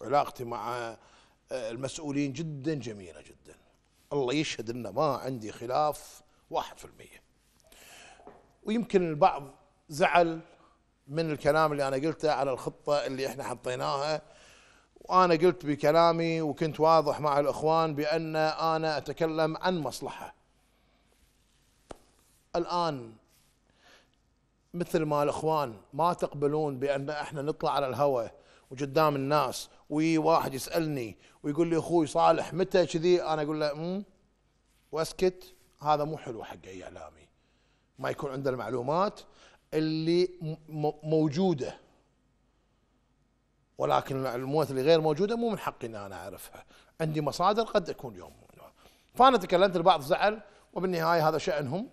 وعلاقتي مع آه، المسؤولين جدا جميله جدا الله يشهد ان ما عندي خلاف واحد في المية ويمكن البعض زعل من الكلام اللي انا قلته على الخطه اللي احنا حطيناها وأنا قلت بكلامي وكنت واضح مع الإخوان بأن أنا أتكلم عن مصلحة الآن مثل ما الإخوان ما تقبلون بأن احنا نطلع على الهواء وقدام الناس وي واحد يسألني ويقول لي أخوي صالح متى كذي أنا أقول له امم وأسكت هذا مو حلو حق أي إعلامي ما يكون عنده المعلومات اللي موجوده ولكن المعلومات اللي غير موجوده مو من حقي ان انا اعرفها عندي مصادر قد اكون يوم فانا تكلمت البعض زعل وبالنهايه هذا شانهم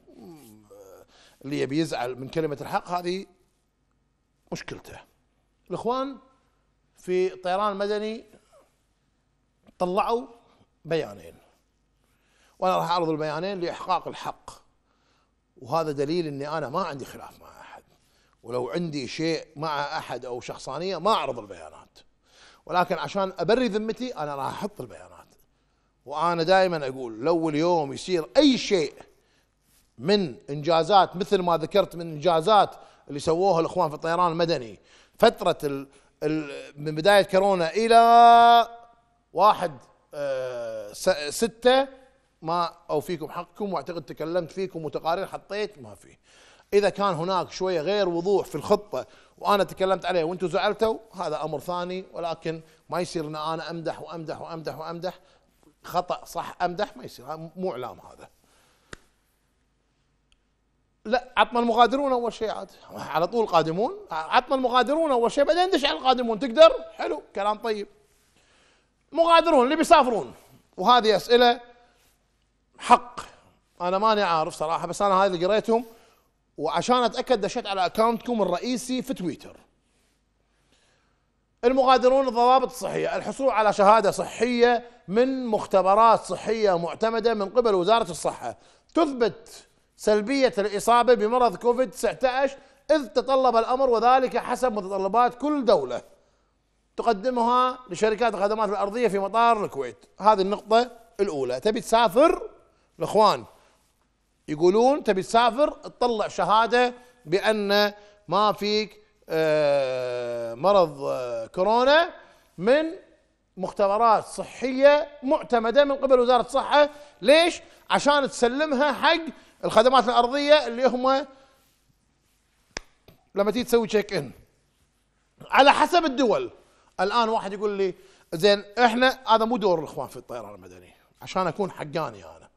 اللي يبي يزعل من كلمه الحق هذه مشكلته الاخوان في الطيران المدني طلعوا بيانين وانا راح اعرض البيانين لاحقاق الحق وهذا دليل اني انا ما عندي خلاف معه ولو عندي شيء مع احد او شخصانيه ما اعرض البيانات ولكن عشان ابري ذمتي انا راح احط البيانات وانا دائما اقول لو اليوم يصير اي شيء من انجازات مثل ما ذكرت من انجازات اللي سووها الاخوان في الطيران المدني فتره الـ الـ من بدايه كورونا الى واحد آه ستة ما اوفيكم حقكم واعتقد تكلمت فيكم وتقارير حطيت ما فيه اذا كان هناك شويه غير وضوح في الخطه وانا تكلمت عليه وانتم زعلتوا هذا امر ثاني ولكن ما يصير ان انا امدح وامدح وامدح وامدح خطا صح امدح ما يصير مو اعلام هذا لا عطنا المغادرون اول شيء عاد على طول قادمون عطنا المغادرون اول شيء بعدين دش على القادمون تقدر حلو كلام طيب مغادرون اللي بيسافرون وهذه اسئله حق انا ماني عارف صراحه بس انا هذه اللي قريتهم وعشان اتاكد دشيت على اكونتكم الرئيسي في تويتر المغادرون الضوابط الصحيه الحصول على شهاده صحيه من مختبرات صحيه معتمده من قبل وزاره الصحه تثبت سلبيه الاصابه بمرض كوفيد 19 اذ تطلب الامر وذلك حسب متطلبات كل دوله تقدمها لشركات الخدمات الارضيه في مطار الكويت هذه النقطه الاولى تبي تسافر الاخوان يقولون تبي تسافر تطلع شهاده بان ما فيك آه، مرض آه، كورونا من مختبرات صحيه معتمده من قبل وزاره الصحه ليش؟ عشان تسلمها حق الخدمات الارضيه اللي هم لما تيجي تسوي تشيك ان على حسب الدول الان واحد يقول لي زين احنا هذا مو دور الاخوان في الطيران المدني عشان اكون حقاني انا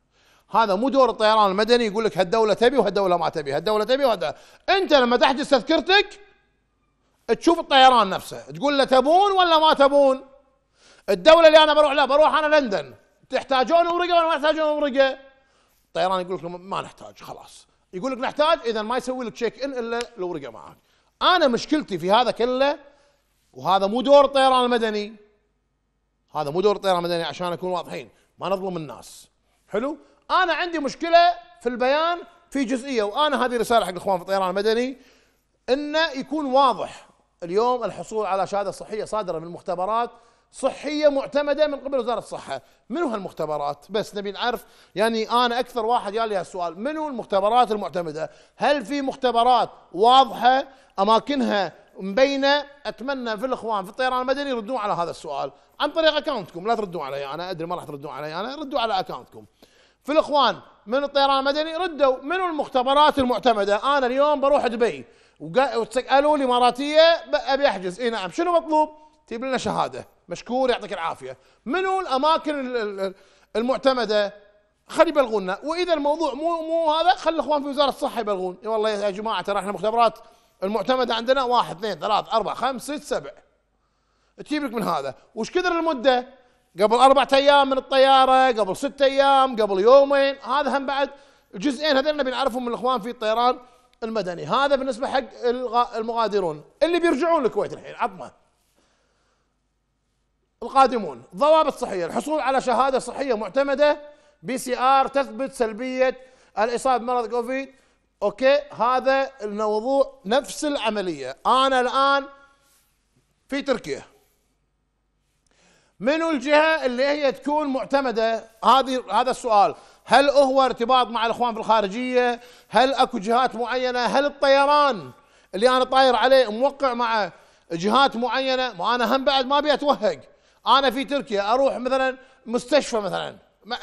هذا مو دور الطيران المدني يقول لك هالدوله تبي وهالدوله ما تبي هالدوله تبي وهالدوله انت لما تحجز تذكرتك تشوف الطيران نفسه تقول له تبون ولا ما تبون الدوله اللي انا بروح لها بروح انا لندن تحتاجون ورقه ولا ما تحتاجون ورقه الطيران يقول لك ما نحتاج خلاص يقول لك نحتاج اذا ما يسوي لك تشيك ان الا الورقه معك انا مشكلتي في هذا كله وهذا مو دور الطيران المدني هذا مو دور الطيران المدني عشان اكون واضحين ما نظلم الناس حلو انا عندي مشكله في البيان في جزئيه وانا هذه رساله حق الاخوان في الطيران المدني انه يكون واضح اليوم الحصول على شهاده صحيه صادره من مختبرات صحيه معتمده من قبل وزاره الصحه، منو هالمختبرات؟ بس نبي نعرف يعني انا اكثر واحد قال لي هالسؤال، منو المختبرات المعتمده؟ هل في مختبرات واضحه اماكنها مبينه؟ اتمنى في الاخوان في الطيران المدني يردون على هذا السؤال عن طريق اكونتكم، لا تردون علي انا ادري ما راح تردون علي انا، ردوا على اكونتكم. في الاخوان من الطيران المدني ردوا منو المختبرات المعتمده انا اليوم بروح دبي وقالوا لي اماراتيه ابي احجز اي نعم شنو مطلوب؟ تجيب لنا شهاده مشكور يعطيك العافيه منو الاماكن المعتمده خلي يبلغونا واذا الموضوع مو مو هذا خلي الاخوان في وزاره الصحه يبلغون اي والله يا جماعه ترى احنا المختبرات المعتمده عندنا واحد اثنين ثلاث اربع خمس ست سبع تجيب لك من هذا وش كثر المده؟ قبل أربعة أيام من الطيارة قبل ستة أيام قبل يومين هذا هم بعد الجزئين هذول نبي نعرفهم من الإخوان في الطيران المدني هذا بالنسبة حق المغادرون اللي بيرجعون الكويت الحين عظمة القادمون ضوابط صحية الحصول على شهادة صحية معتمدة بي سي آر تثبت سلبية الإصابة بمرض كوفيد أوكي هذا الموضوع نفس العملية أنا الآن في تركيا منو الجهه اللي هي تكون معتمده هذه هذا السؤال هل هو ارتباط مع الاخوان في الخارجيه هل اكو جهات معينه هل الطيران اللي انا طاير عليه موقع مع جهات معينه ما انا هم بعد ما ابي اتوهق انا في تركيا اروح مثلا مستشفى مثلا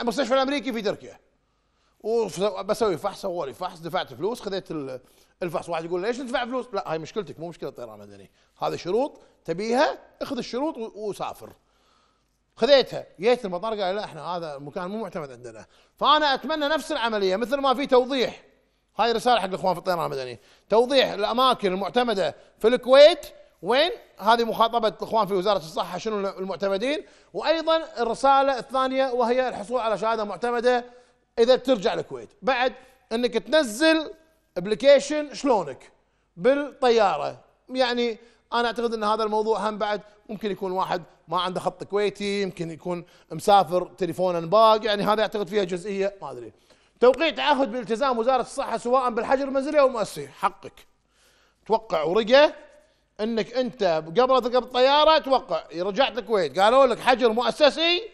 مستشفى الامريكي في تركيا وبسوي فحص سووا لي فحص دفعت فلوس خذيت الفحص واحد يقول ليش ندفع فلوس لا هاي مشكلتك مو مشكله طيران مدني هذا شروط تبيها اخذ الشروط وسافر خذيتها جيت المطار قال لا احنا هذا المكان مو معتمد عندنا فانا اتمنى نفس العمليه مثل ما في توضيح هاي رساله حق الاخوان في الطيران المدني توضيح الاماكن المعتمده في الكويت وين هذه مخاطبه الاخوان في وزاره الصحه شنو المعتمدين وايضا الرساله الثانيه وهي الحصول على شهاده معتمده اذا بترجع الكويت بعد انك تنزل ابلكيشن شلونك بالطياره يعني انا اعتقد ان هذا الموضوع هم بعد ممكن يكون واحد ما عنده خط كويتي يمكن يكون مسافر تليفونه انباق يعني هذا اعتقد فيها جزئيه ما ادري توقيع تعهد بالتزام وزاره الصحه سواء بالحجر المنزلي او المؤسسي حقك توقع ورقه انك انت قبل قبل الطياره توقع رجعت الكويت قالوا لك حجر مؤسسي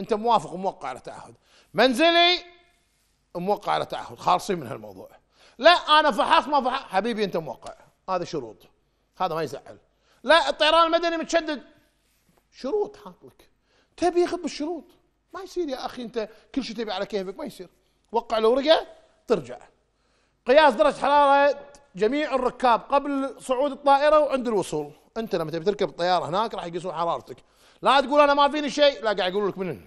انت موافق وموقع على تعهد منزلي موقع على تعهد خالصين من هالموضوع لا انا فحص ما فحص حبيبي انت موقع هذا شروط هذا ما يزعل لا الطيران المدني متشدد شروط حاط لك تبي يخب الشروط ما يصير يا اخي انت كل شيء تبي على كيفك ما يصير وقع الورقه ترجع قياس درجه حراره جميع الركاب قبل صعود الطائره وعند الوصول انت لما تبي تركب الطياره هناك راح يقيسون حرارتك لا تقول انا ما فيني شيء لا قاعد يقولوا لك من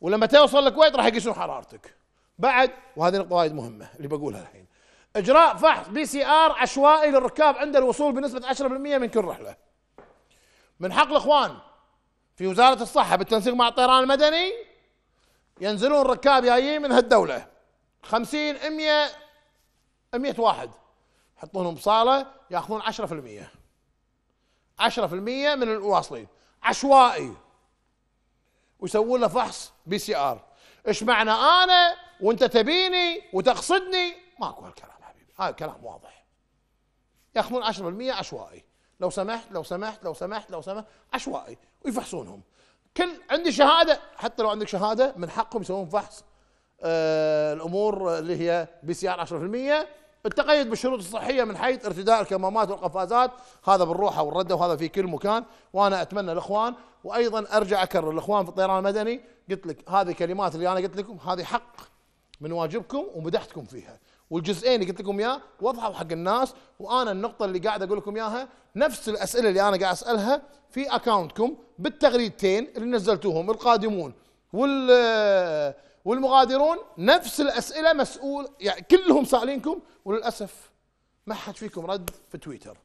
ولما توصل الكويت راح يقيسون حرارتك بعد وهذه نقطه وايد مهمه اللي بقولها الحين اجراء فحص بي سي ار عشوائي للركاب عند الوصول بنسبه 10% من كل رحله من حق الاخوان في وزاره الصحه بالتنسيق مع الطيران المدني ينزلون ركاب جايين من هالدوله 50 100 100 واحد يحطونهم بصاله ياخذون 10% 10% من الواصلين عشوائي ويسوون له فحص بي سي ار ايش معنى انا وانت تبيني وتقصدني ماكو هالكلام هذا كلام واضح ياخذون 10% عشوائي لو سمحت لو سمحت لو سمحت لو سمحت عشوائي ويفحصونهم كل عندي شهاده حتى لو عندك شهاده من حقهم يسوون فحص آه الامور اللي هي بي سي ار 10% التقيد بالشروط الصحيه من حيث ارتداء الكمامات والقفازات هذا بالروحه والرده وهذا في كل مكان وانا اتمنى الاخوان وايضا ارجع اكرر الاخوان في الطيران المدني قلت لك هذه كلمات اللي انا قلت لكم هذه حق من واجبكم ومدحتكم فيها والجزئين اللي قلت لكم اياه وضحوا حق الناس وانا النقطه اللي قاعد اقول لكم اياها نفس الاسئله اللي انا قاعد اسالها في اكونتكم بالتغريدتين اللي نزلتوهم القادمون وال والمغادرون نفس الاسئله مسؤول يعني كلهم سالينكم وللاسف ما حد فيكم رد في تويتر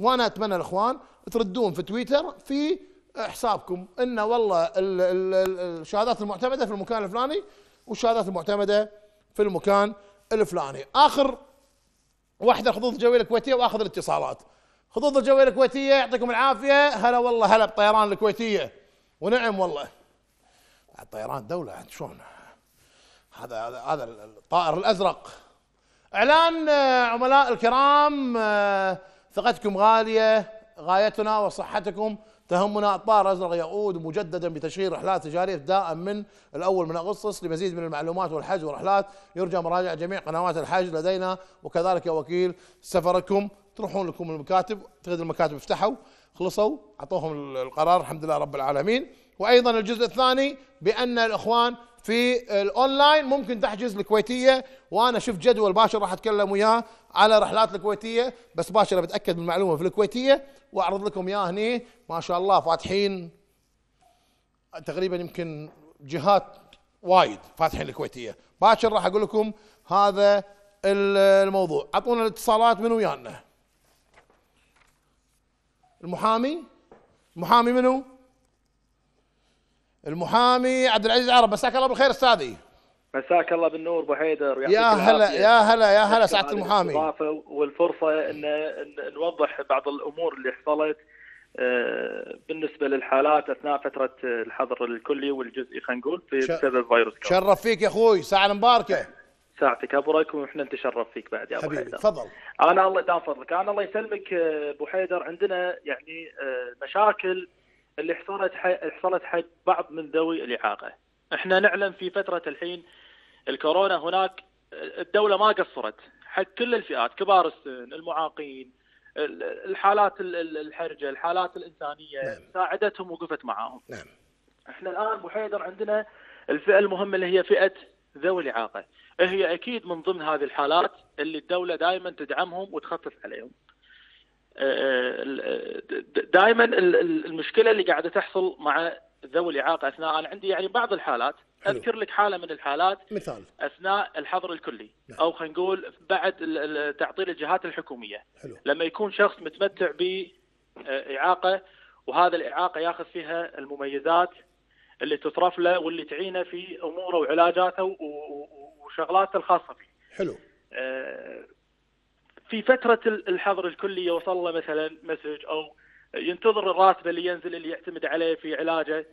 وانا اتمنى الاخوان تردون في تويتر في حسابكم ان والله الشهادات المعتمده في المكان الفلاني والشهادات المعتمده في المكان الفلاني اخر واحده خطوط الجويه الكويتيه واخذ الاتصالات خطوط الجويه الكويتيه يعطيكم العافيه هلا والله هلا بالطيران الكويتيه ونعم والله الطيران دوله شلون هذا هذا الطائر الازرق اعلان آه، عملاء الكرام آه، ثقتكم غاليه غايتنا وصحتكم تهمنا أطباء ازرق يعود مجددا بتشغيل رحلات تجارية ابتداء من الأول من أغسطس لمزيد من المعلومات والحج والرحلات يرجى مراجعة جميع قنوات الحج لدينا وكذلك يا وكيل سفركم تروحون لكم المكاتب تغدر المكاتب افتحوا خلصوا أعطوهم القرار الحمد لله رب العالمين وأيضا الجزء الثاني بأن الإخوان في الاونلاين ممكن تحجز الكويتيه وانا شفت جدول باكر راح اتكلم وياه على رحلات الكويتيه بس باكر بتاكد من المعلومه في الكويتيه واعرض لكم اياه هني ما شاء الله فاتحين تقريبا يمكن جهات وايد فاتحين الكويتيه باكر راح اقول لكم هذا الموضوع اعطونا الاتصالات من ويانا المحامي محامي منو؟ المحامي عبد العزيز عرب مساك الله بالخير استاذي مساك الله بالنور ابو حيدر يا هلا يا هلا يا هلا سعاده المحامي والفرصه ان نوضح بعض الامور اللي حصلت آه، بالنسبه للحالات اثناء فتره الحظر الكلي والجزئي خلينا نقول في بسبب فيروس كورونا شرف فيك يا اخوي ساعه مباركه ساعتك ابو رايكم واحنا نتشرف فيك بعد يا ابو حيدر تفضل انا الله دام فضلك انا الله يسلمك آه، ابو حيدر عندنا يعني آه، مشاكل اللي حصلت حصلت حق بعض من ذوي الاعاقه. احنا نعلم في فتره الحين الكورونا هناك الدوله ما قصرت حق كل الفئات كبار السن، المعاقين، الحالات الحرجه، الحالات الانسانيه نعم. ساعدتهم وقفت معاهم. نعم. احنا الان ابو حيدر عندنا الفئه المهمه اللي هي فئه ذوي الاعاقه. هي اكيد من ضمن هذه الحالات اللي الدوله دائما تدعمهم وتخفف عليهم. دائما المشكله اللي قاعده تحصل مع ذوي الاعاقه اثناء انا عندي يعني بعض الحالات اذكر لك حاله من الحالات مثال اثناء الحظر الكلي نعم. او خلينا نقول بعد تعطيل الجهات الحكوميه حلو. لما يكون شخص متمتع باعاقه آه، وهذا الاعاقه ياخذ فيها المميزات اللي تطرف له واللي تعينه في اموره وعلاجاته وشغلاته الخاصه فيه. حلو. آه، في فترة الحظر الكلي يوصل له مثلا مسج أو ينتظر الراتب اللي ينزل اللي يعتمد عليه في علاجه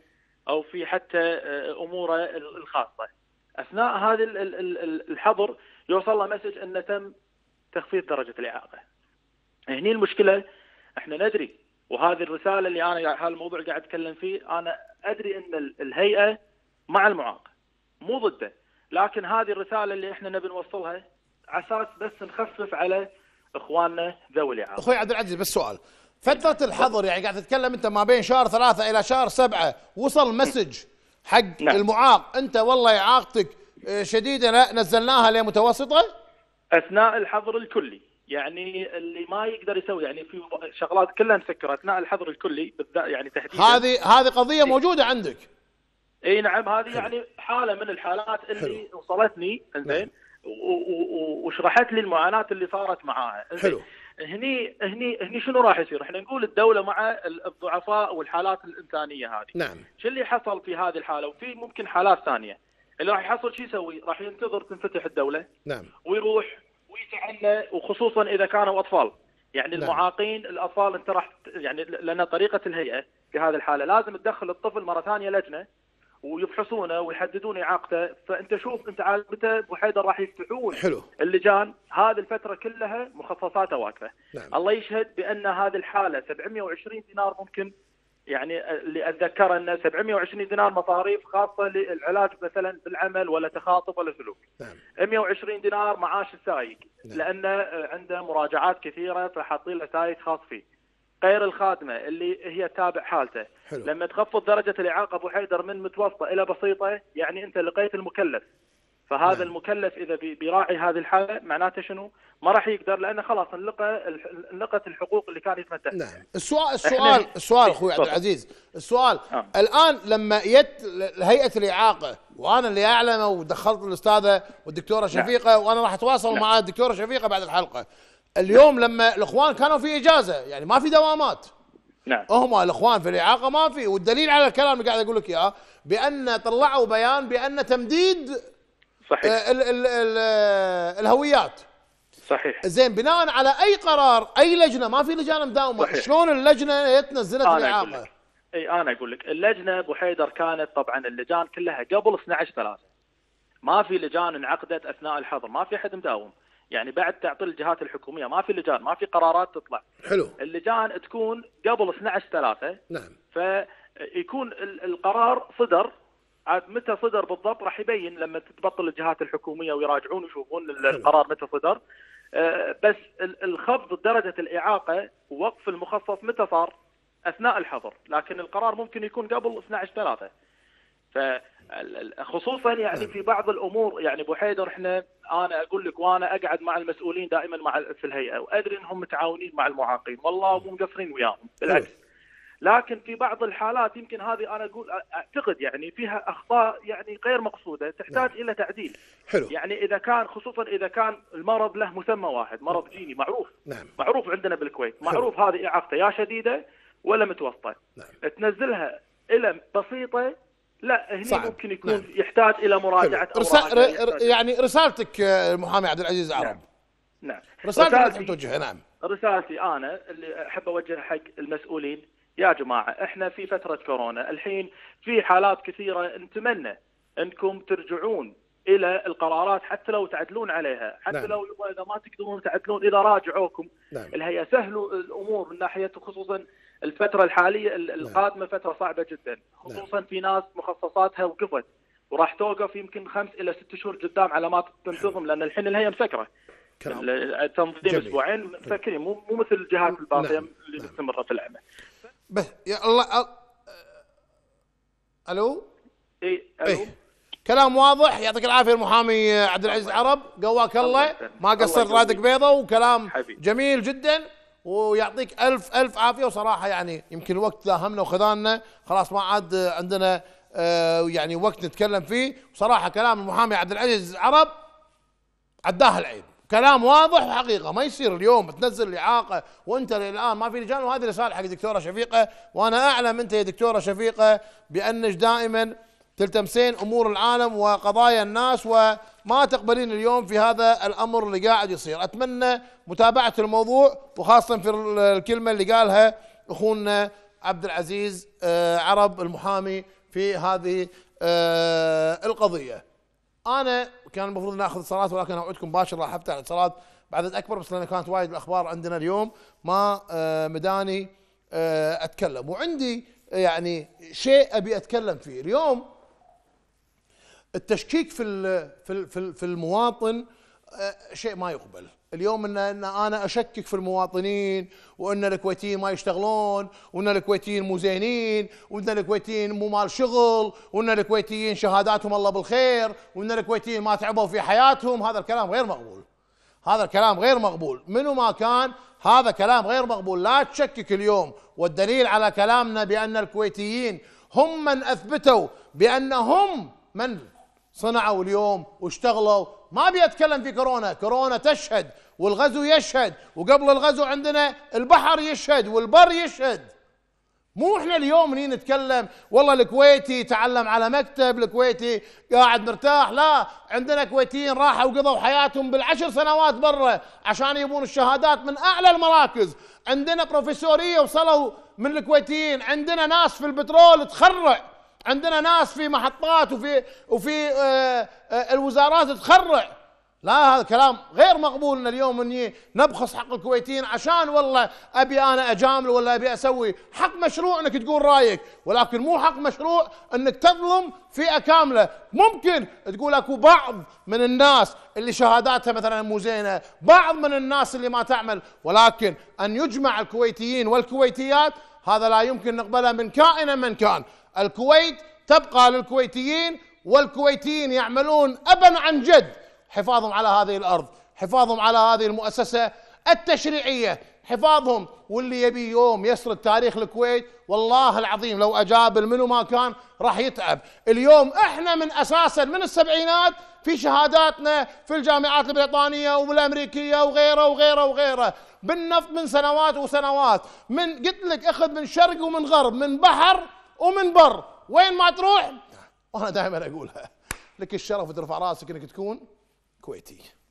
أو في حتى آه، أموره الخاصة أثناء هذا الحظر يوصل له مسج أنه تم تخفيض درجة الإعاقة هني المشكلة احنا ندري وهذه الرسالة اللي أنا هذا الموضوع قاعد أتكلم فيه أنا أدري أن الهيئة مع المعاق مو ضده لكن هذه الرسالة اللي احنا نبي نوصلها على اساس بس نخفف على اخواننا ذوي الاعاقه. اخوي عبد العزيز بس سؤال فتره الحظر يعني قاعد تتكلم انت ما بين شهر ثلاثه الى شهر سبعه وصل مسج حق نعم. المعاق انت والله اعاقتك شديده نزلناها لمتوسطه؟ اثناء الحظر الكلي يعني اللي ما يقدر يسوي يعني في شغلات كلها مسكره اثناء الحظر الكلي بالذات يعني تحديدا هذه هذه قضيه إيه. موجوده عندك اي نعم هذه يعني حاله من الحالات اللي حلو. وصلتني زين نعم. وشرحت لي المعاناه اللي صارت معاها حلو هني هني هني شنو راح يصير؟ احنا نقول الدوله مع الضعفاء والحالات الانسانيه هذه. نعم. شو اللي حصل في هذه الحاله وفي ممكن حالات ثانيه. اللي راح يحصل شو يسوي؟ راح ينتظر تنفتح الدوله. نعم. ويروح ويتعنى وخصوصا اذا كانوا اطفال. يعني نعم. المعاقين الاطفال انت راح يعني لان طريقه الهيئه في هذه الحاله لازم تدخل الطفل مره ثانيه لجنه ويفحصونه ويحددون اعاقته فانت شوف انت عاد متى بحيدر راح يفتحون حلو اللجان هذه الفتره كلها مخصصاته واقفه نعم. الله يشهد بان هذه الحاله 720 دينار ممكن يعني اللي اتذكر ان 720 دينار مصاريف خاصه للعلاج مثلا بالعمل ولا تخاطب ولا سلوك. نعم. 120 دينار معاش السايق نعم. لانه عنده مراجعات كثيره فحاطين له سايق خاص فيه. غير الخادمه اللي هي تابع حالته حلو. لما تخفض درجه الاعاقه ابو حيدر من متوسطه الى بسيطه يعني انت لقيت المكلف فهذا نعم. المكلف اذا بيراعي هذه الحاله معناته شنو؟ ما راح يقدر لانه خلاص انلقى انلقت الحقوق اللي كان يتمتع نعم السؤال السؤال السؤال اخوي عبد العزيز السؤال آه. الان لما يت هيئه الاعاقه وانا اللي اعلمه ودخلت الاستاذه والدكتوره نعم. شفيقه نعم. وانا راح اتواصل نعم. مع الدكتوره شفيقه بعد الحلقه اليوم لما الاخوان كانوا في اجازه يعني ما في دوامات نعم هم الاخوان في الاعاقه ما في والدليل على الكلام اللي قاعد اقول لك اياه بان طلعوا بيان بان تمديد صحيح الـ آه، الـ الـ آه، الهويات صحيح زين بناء على اي قرار اي لجنه ما في لجان مداومه صحيح. شلون اللجنه تنزلت الاعاقه؟ اي انا اقول لك اللجنه ابو حيدر كانت طبعا اللجان كلها قبل 12 3 ما في لجان انعقدت اثناء الحظر ما في احد مداوم يعني بعد تعطيل الجهات الحكوميه ما في لجان ما في قرارات تطلع حلو اللجان تكون قبل 12 3 نعم فيكون القرار صدر عاد متى صدر بالضبط راح يبين لما تتبطل الجهات الحكوميه ويراجعون ويشوفون القرار متى صدر آه، بس الخفض درجه الاعاقه ووقف المخصص متى صار؟ اثناء الحظر لكن القرار ممكن يكون قبل 12 3 خصوصا يعني نعم. في بعض الامور يعني ابو حيدر احنا انا اقول لك وانا اقعد مع المسؤولين دائما مع في الهيئه وادري انهم متعاونين مع المعاقين والله مو نعم. مقصرين وياهم نعم. بالعكس لكن في بعض الحالات يمكن هذه انا اقول اعتقد يعني فيها اخطاء يعني غير مقصوده تحتاج نعم. الى تعديل حلو يعني اذا كان خصوصا اذا كان المرض له مسمى واحد مرض جيني معروف نعم. معروف عندنا بالكويت معروف حلو. هذه اعاقته يا شديده ولا متوسطه نعم. تنزلها الى بسيطه لا هنا صعب. ممكن يكون نعم. يحتاج الى مراجعه رسا... ر... ر... يعني رسالتك آه، محامي عبد العزيز عرب نعم, نعم. رسالتك رسالتي... توجهها نعم رسالتي انا اللي احب اوجهها حق المسؤولين يا جماعه احنا في فتره كورونا الحين في حالات كثيره نتمنى انكم ترجعون الى القرارات حتى لو تعدلون عليها حتى نعم. لو اذا ما تقدرون تعدلون اذا راجعوكم نعم. الهيئه سهلوا الامور من ناحيه خصوصا الفتره الحاليه نعم. القادمه فتره صعبه جدا نعم. خصوصا في ناس مخصصاتها وقفت وراح توقف يمكن خمس الى ست شهور قدام على ما تنتظم لان الحين الهيئه مسكره تنظيم اسبوعين مسكرين مو مو مثل الجهات نعم. الباقيه اللي مستمره في العمل بس يا الله أ... الو اي الو إيه. كلام واضح يعطيك العافيه المحامي عبد العزيز العرب قواك الله ما قصر رادك بيضه وكلام حبيب. جميل جدا ويعطيك ألف ألف عافية وصراحة يعني يمكن الوقت داهمنا وخذانا خلاص ما عاد عندنا آه، يعني وقت نتكلم فيه وصراحة كلام المحامي عبد العزيز العرب عداها العيب كلام واضح وحقيقه ما يصير اليوم تنزل الاعاقه وانت الان ما في لجان وهذه رساله حق دكتوره شفيقه وانا اعلم انت يا دكتوره شفيقه بانك دائما تلتمسين امور العالم وقضايا الناس و ما تقبلين اليوم في هذا الامر اللي قاعد يصير اتمنى متابعه الموضوع وخاصه في الكلمه اللي قالها اخونا عبد العزيز آه، عرب المحامي في هذه آه، القضيه انا كان المفروض ناخذ الصلاه ولكن اوعدكم باشر راح افتح الصلاه بعدد اكبر بس لان كانت وايد الاخبار عندنا اليوم ما آه، مداني اتكلم وعندي يعني شيء ابي اتكلم فيه اليوم التشكيك في في في المواطن آه، شيء ما يقبل اليوم ان, انا اشكك في المواطنين وان الكويتيين ما يشتغلون وان الكويتيين مو زينين وان الكويتيين مو مال شغل وان الكويتيين شهاداتهم الله بالخير وان الكويتيين ما تعبوا في حياتهم هذا الكلام غير مقبول هذا الكلام غير مقبول منو ما كان هذا كلام غير مقبول لا تشكك اليوم والدليل على كلامنا بان الكويتيين هم من اثبتوا بانهم من صنعوا اليوم واشتغلوا ما بيتكلم في كورونا كورونا تشهد والغزو يشهد وقبل الغزو عندنا البحر يشهد والبر يشهد مو احنا اليوم نين نتكلم والله الكويتي تعلم على مكتب الكويتي قاعد مرتاح لا عندنا كويتيين راحوا وقضوا حياتهم بالعشر سنوات برا عشان يبون الشهادات من اعلى المراكز عندنا بروفيسوريه وصلوا من الكويتيين عندنا ناس في البترول تخرع عندنا ناس في محطات وفي وفي آه، آه، الوزارات تخرع لا هذا كلام غير مقبول ان اليوم اني نبخس حق الكويتيين عشان والله ابي انا اجامل ولا ابي اسوي حق مشروع انك تقول رايك ولكن مو حق مشروع انك تظلم فئه كامله ممكن تقول اكو بعض من الناس اللي شهاداتها مثلا مو زينه بعض من الناس اللي ما تعمل ولكن ان يجمع الكويتيين والكويتيات هذا لا يمكن نقبله من كائن من كان الكويت تبقى للكويتيين والكويتيين يعملون ابا عن جد حفاظهم على هذه الارض حفاظهم على هذه المؤسسه التشريعيه حفاظهم واللي يبي يوم يسرد تاريخ الكويت والله العظيم لو أجاب منو ما كان راح يتعب اليوم احنا من اساسا من السبعينات في شهاداتنا في الجامعات البريطانيه والامريكيه وغيره وغيره وغيره بالنفط من سنوات وسنوات من قلت لك اخذ من شرق ومن غرب من بحر ومن بر وين ما تروح وانا دائما اقولها لك الشرف وترفع راسك انك تكون كويتي